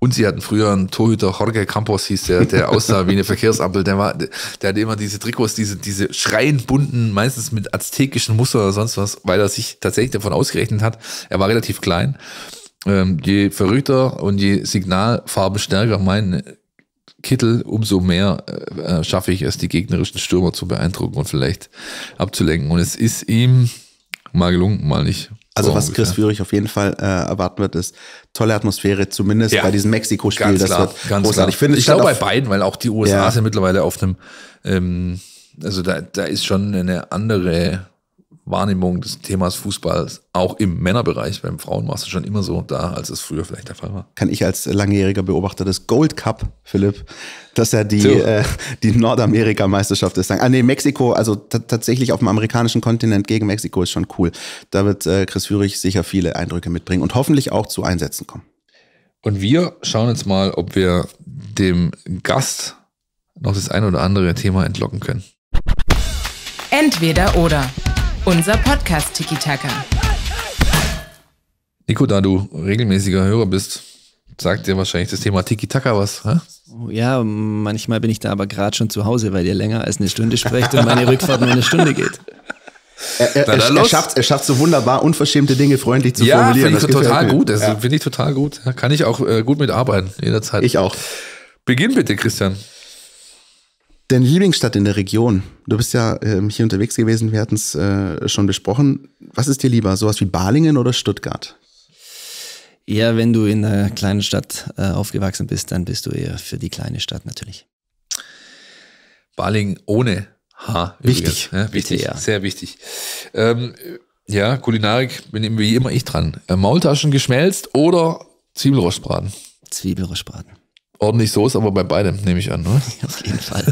Und sie hatten früher einen Torhüter, Jorge Campos hieß der, der aussah wie eine Verkehrsampel. Der, war, der hatte immer diese Trikots, diese, diese schreiend bunten, meistens mit aztekischen Muster oder sonst was, weil er sich tatsächlich davon ausgerechnet hat. Er war relativ klein. Ähm, je verrückter und je signalfarbenstärker mein Kittel, umso mehr äh, äh, schaffe ich es, die gegnerischen Stürmer zu beeindrucken und vielleicht abzulenken. Und es ist ihm Mal gelungen, mal nicht. Also so was ungefähr. Chris Führig auf jeden Fall äh, erwarten wird, ist tolle
Atmosphäre, zumindest ja. bei diesem Mexiko-Spiel. Das klar, wird großartig. Ich, finde, ich glaube bei beiden, weil
auch die USA ja. sind mittlerweile auf einem, ähm, also da, da ist schon eine andere Wahrnehmung des Themas Fußballs auch im Männerbereich. Beim Frauen war es schon immer so da, als es früher vielleicht der Fall war.
Kann ich als langjähriger Beobachter des Gold Cup, Philipp, dass er die, äh, die Nordamerika-Meisterschaft ist. Ah, nee, Mexiko, also tatsächlich auf dem amerikanischen Kontinent gegen Mexiko ist schon cool. Da wird äh, Chris Führig sicher viele Eindrücke mitbringen und hoffentlich auch zu Einsätzen
kommen. Und wir schauen jetzt mal, ob wir dem Gast noch das ein oder andere Thema entlocken können.
Entweder oder. Unser Podcast Tiki Taka.
Nico, da du regelmäßiger Hörer bist, sagt dir wahrscheinlich das Thema Tiki Taka was, hä?
Ja, manchmal bin ich da aber gerade schon zu Hause, weil ihr länger als eine Stunde sprecht und meine Rückfahrt nur eine Stunde geht.
Er, er, er, er, schafft, er schafft so wunderbar, unverschämte Dinge freundlich zu ja, formulieren. Find ich das total gut. Das ja.
finde ich total gut. Kann ich auch äh, gut mitarbeiten, jederzeit. Ich auch. Beginn bitte, Christian.
Deine Lieblingsstadt in der Region. Du bist ja ähm, hier unterwegs gewesen, wir hatten es äh, schon besprochen. Was ist dir lieber, sowas wie Balingen oder Stuttgart? Ja,
wenn du in einer kleinen Stadt äh, aufgewachsen bist, dann bist du eher für die kleine Stadt natürlich.
Balingen ohne H. Wichtig. ja, ne? wichtig, ja. sehr wichtig. Ähm, ja, Kulinarik bin wie immer ich dran. Äh, Maultaschen geschmelzt oder Zwiebelrostbraten? Zwiebelrostbraten ordentlich Soße, aber bei beidem nehme ich an. Ne? Auf jeden Fall.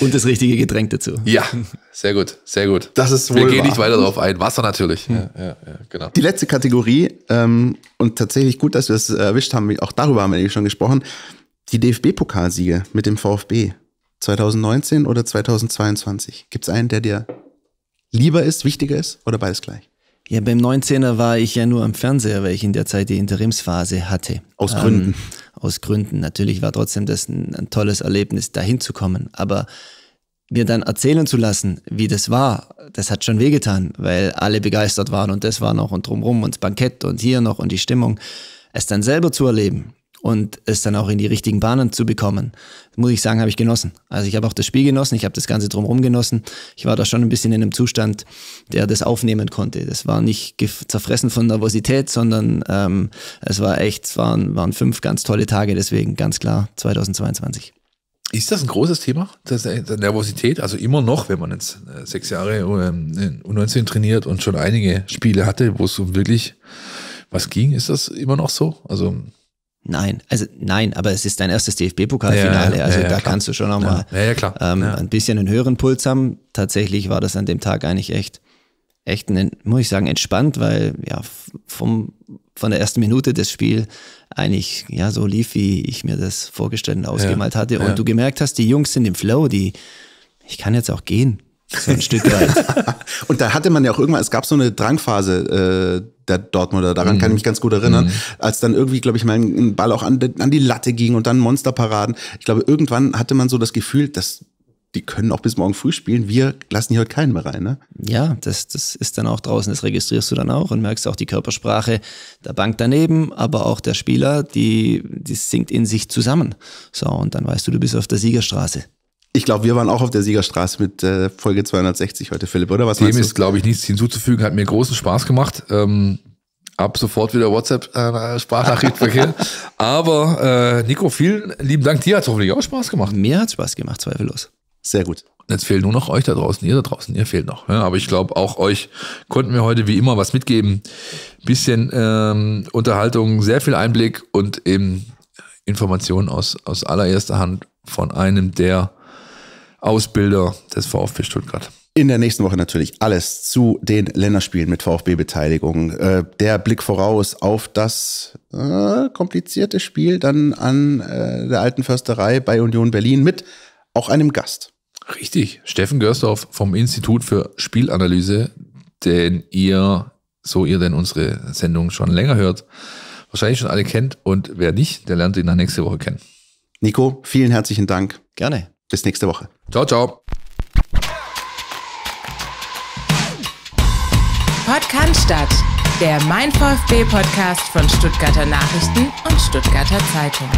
Und das richtige Getränk dazu. Ja, sehr gut, sehr gut. Das ist wohl Wir gehen wahr. nicht weiter darauf ein. Wasser natürlich. Ja, ja, ja, genau. Die letzte
Kategorie, ähm, und tatsächlich gut, dass wir es erwischt haben, auch darüber haben wir schon gesprochen, die DFB-Pokalsiege mit dem VfB 2019 oder 2022. Gibt es einen, der dir lieber ist, wichtiger ist oder beides gleich? Ja, beim 19er war ich ja nur am Fernseher, weil ich in der Zeit
die Interimsphase hatte. Aus Gründen. Ähm, aus Gründen. Natürlich war trotzdem das ein, ein tolles Erlebnis, dahin zu kommen. Aber mir dann erzählen zu lassen, wie das war, das hat schon wehgetan, weil alle begeistert waren und das war noch und drumrum und das Bankett und hier noch und die Stimmung. Es dann selber zu erleben, und es dann auch in die richtigen Bahnen zu bekommen, muss ich sagen, habe ich genossen. Also ich habe auch das Spiel genossen, ich habe das Ganze drumherum genossen. Ich war da schon ein bisschen in einem Zustand, der das aufnehmen konnte. Das war nicht zerfressen von Nervosität, sondern ähm, es war echt, es waren, waren fünf ganz tolle Tage, deswegen ganz klar 2022.
Ist das ein großes Thema, das, äh, Nervosität? Also immer noch, wenn man jetzt äh, sechs Jahre äh, U19 trainiert und schon einige Spiele hatte, wo es um wirklich was ging, ist das immer noch so? Also Nein, also nein, aber es ist dein erstes DFB-Pokalfinale, ja, also ja, da klar. kannst du schon nochmal ähm,
ein bisschen einen höheren Puls haben. Tatsächlich war das an dem Tag eigentlich echt, echt, einen, muss ich sagen, entspannt, weil ja vom, von der ersten Minute das Spiel eigentlich ja so lief, wie ich mir das vorgestellt und ausgemalt hatte. Und du gemerkt hast, die Jungs sind im Flow, die ich kann jetzt auch gehen. So ein Stück
weit. und da hatte man ja auch irgendwann, es gab so eine Drangphase äh, der Dortmunder, daran mm. kann ich mhm. mich ganz gut erinnern, mm. als dann irgendwie, glaube ich, mein Ball auch an, an die Latte ging und dann Monsterparaden. Ich glaube, irgendwann hatte man so das Gefühl, dass die können auch bis morgen früh spielen, wir lassen hier heute keinen mehr rein. Ne?
Ja, das, das ist dann auch draußen, das registrierst du dann auch und merkst auch die Körpersprache der Bank daneben, aber auch der Spieler, die, die sinkt in sich zusammen. So, und dann weißt du, du bist auf der Siegerstraße.
Ich glaube, wir waren auch auf der Siegerstraße mit äh, Folge 260 heute, Philipp, oder was Dem meinst Dem ist, glaube ich, nichts hinzuzufügen. Hat mir großen Spaß gemacht. Ähm, ab sofort wieder WhatsApp-Sprachnachrichtverkehr. Äh, Aber äh, Nico, vielen lieben Dank. Dir hat es hoffentlich auch Spaß gemacht. Mir hat Spaß gemacht, zweifellos. Sehr gut. Jetzt fehlt nur noch euch da draußen, ihr da draußen, ihr fehlt noch. aber ich glaube, auch euch konnten wir heute wie immer was mitgeben. Bisschen ähm, Unterhaltung, sehr viel Einblick und eben Informationen aus, aus allererster Hand von einem, der Ausbilder des VfB Stuttgart. In der nächsten Woche natürlich
alles zu den Länderspielen mit VfB-Beteiligung. Äh, der Blick voraus auf das äh, komplizierte Spiel dann an äh, der Alten Försterei bei Union Berlin
mit auch einem Gast. Richtig, Steffen Görsdorf vom Institut für Spielanalyse, den ihr, so ihr denn unsere Sendung schon länger hört, wahrscheinlich schon alle kennt und wer nicht, der lernt ihn dann nächste Woche kennen. Nico, vielen herzlichen Dank. Gerne. Bis nächste Woche. Ciao, ciao.
Podcast, der Mein VfB-Podcast von Stuttgarter Nachrichten und Stuttgarter Zeitung.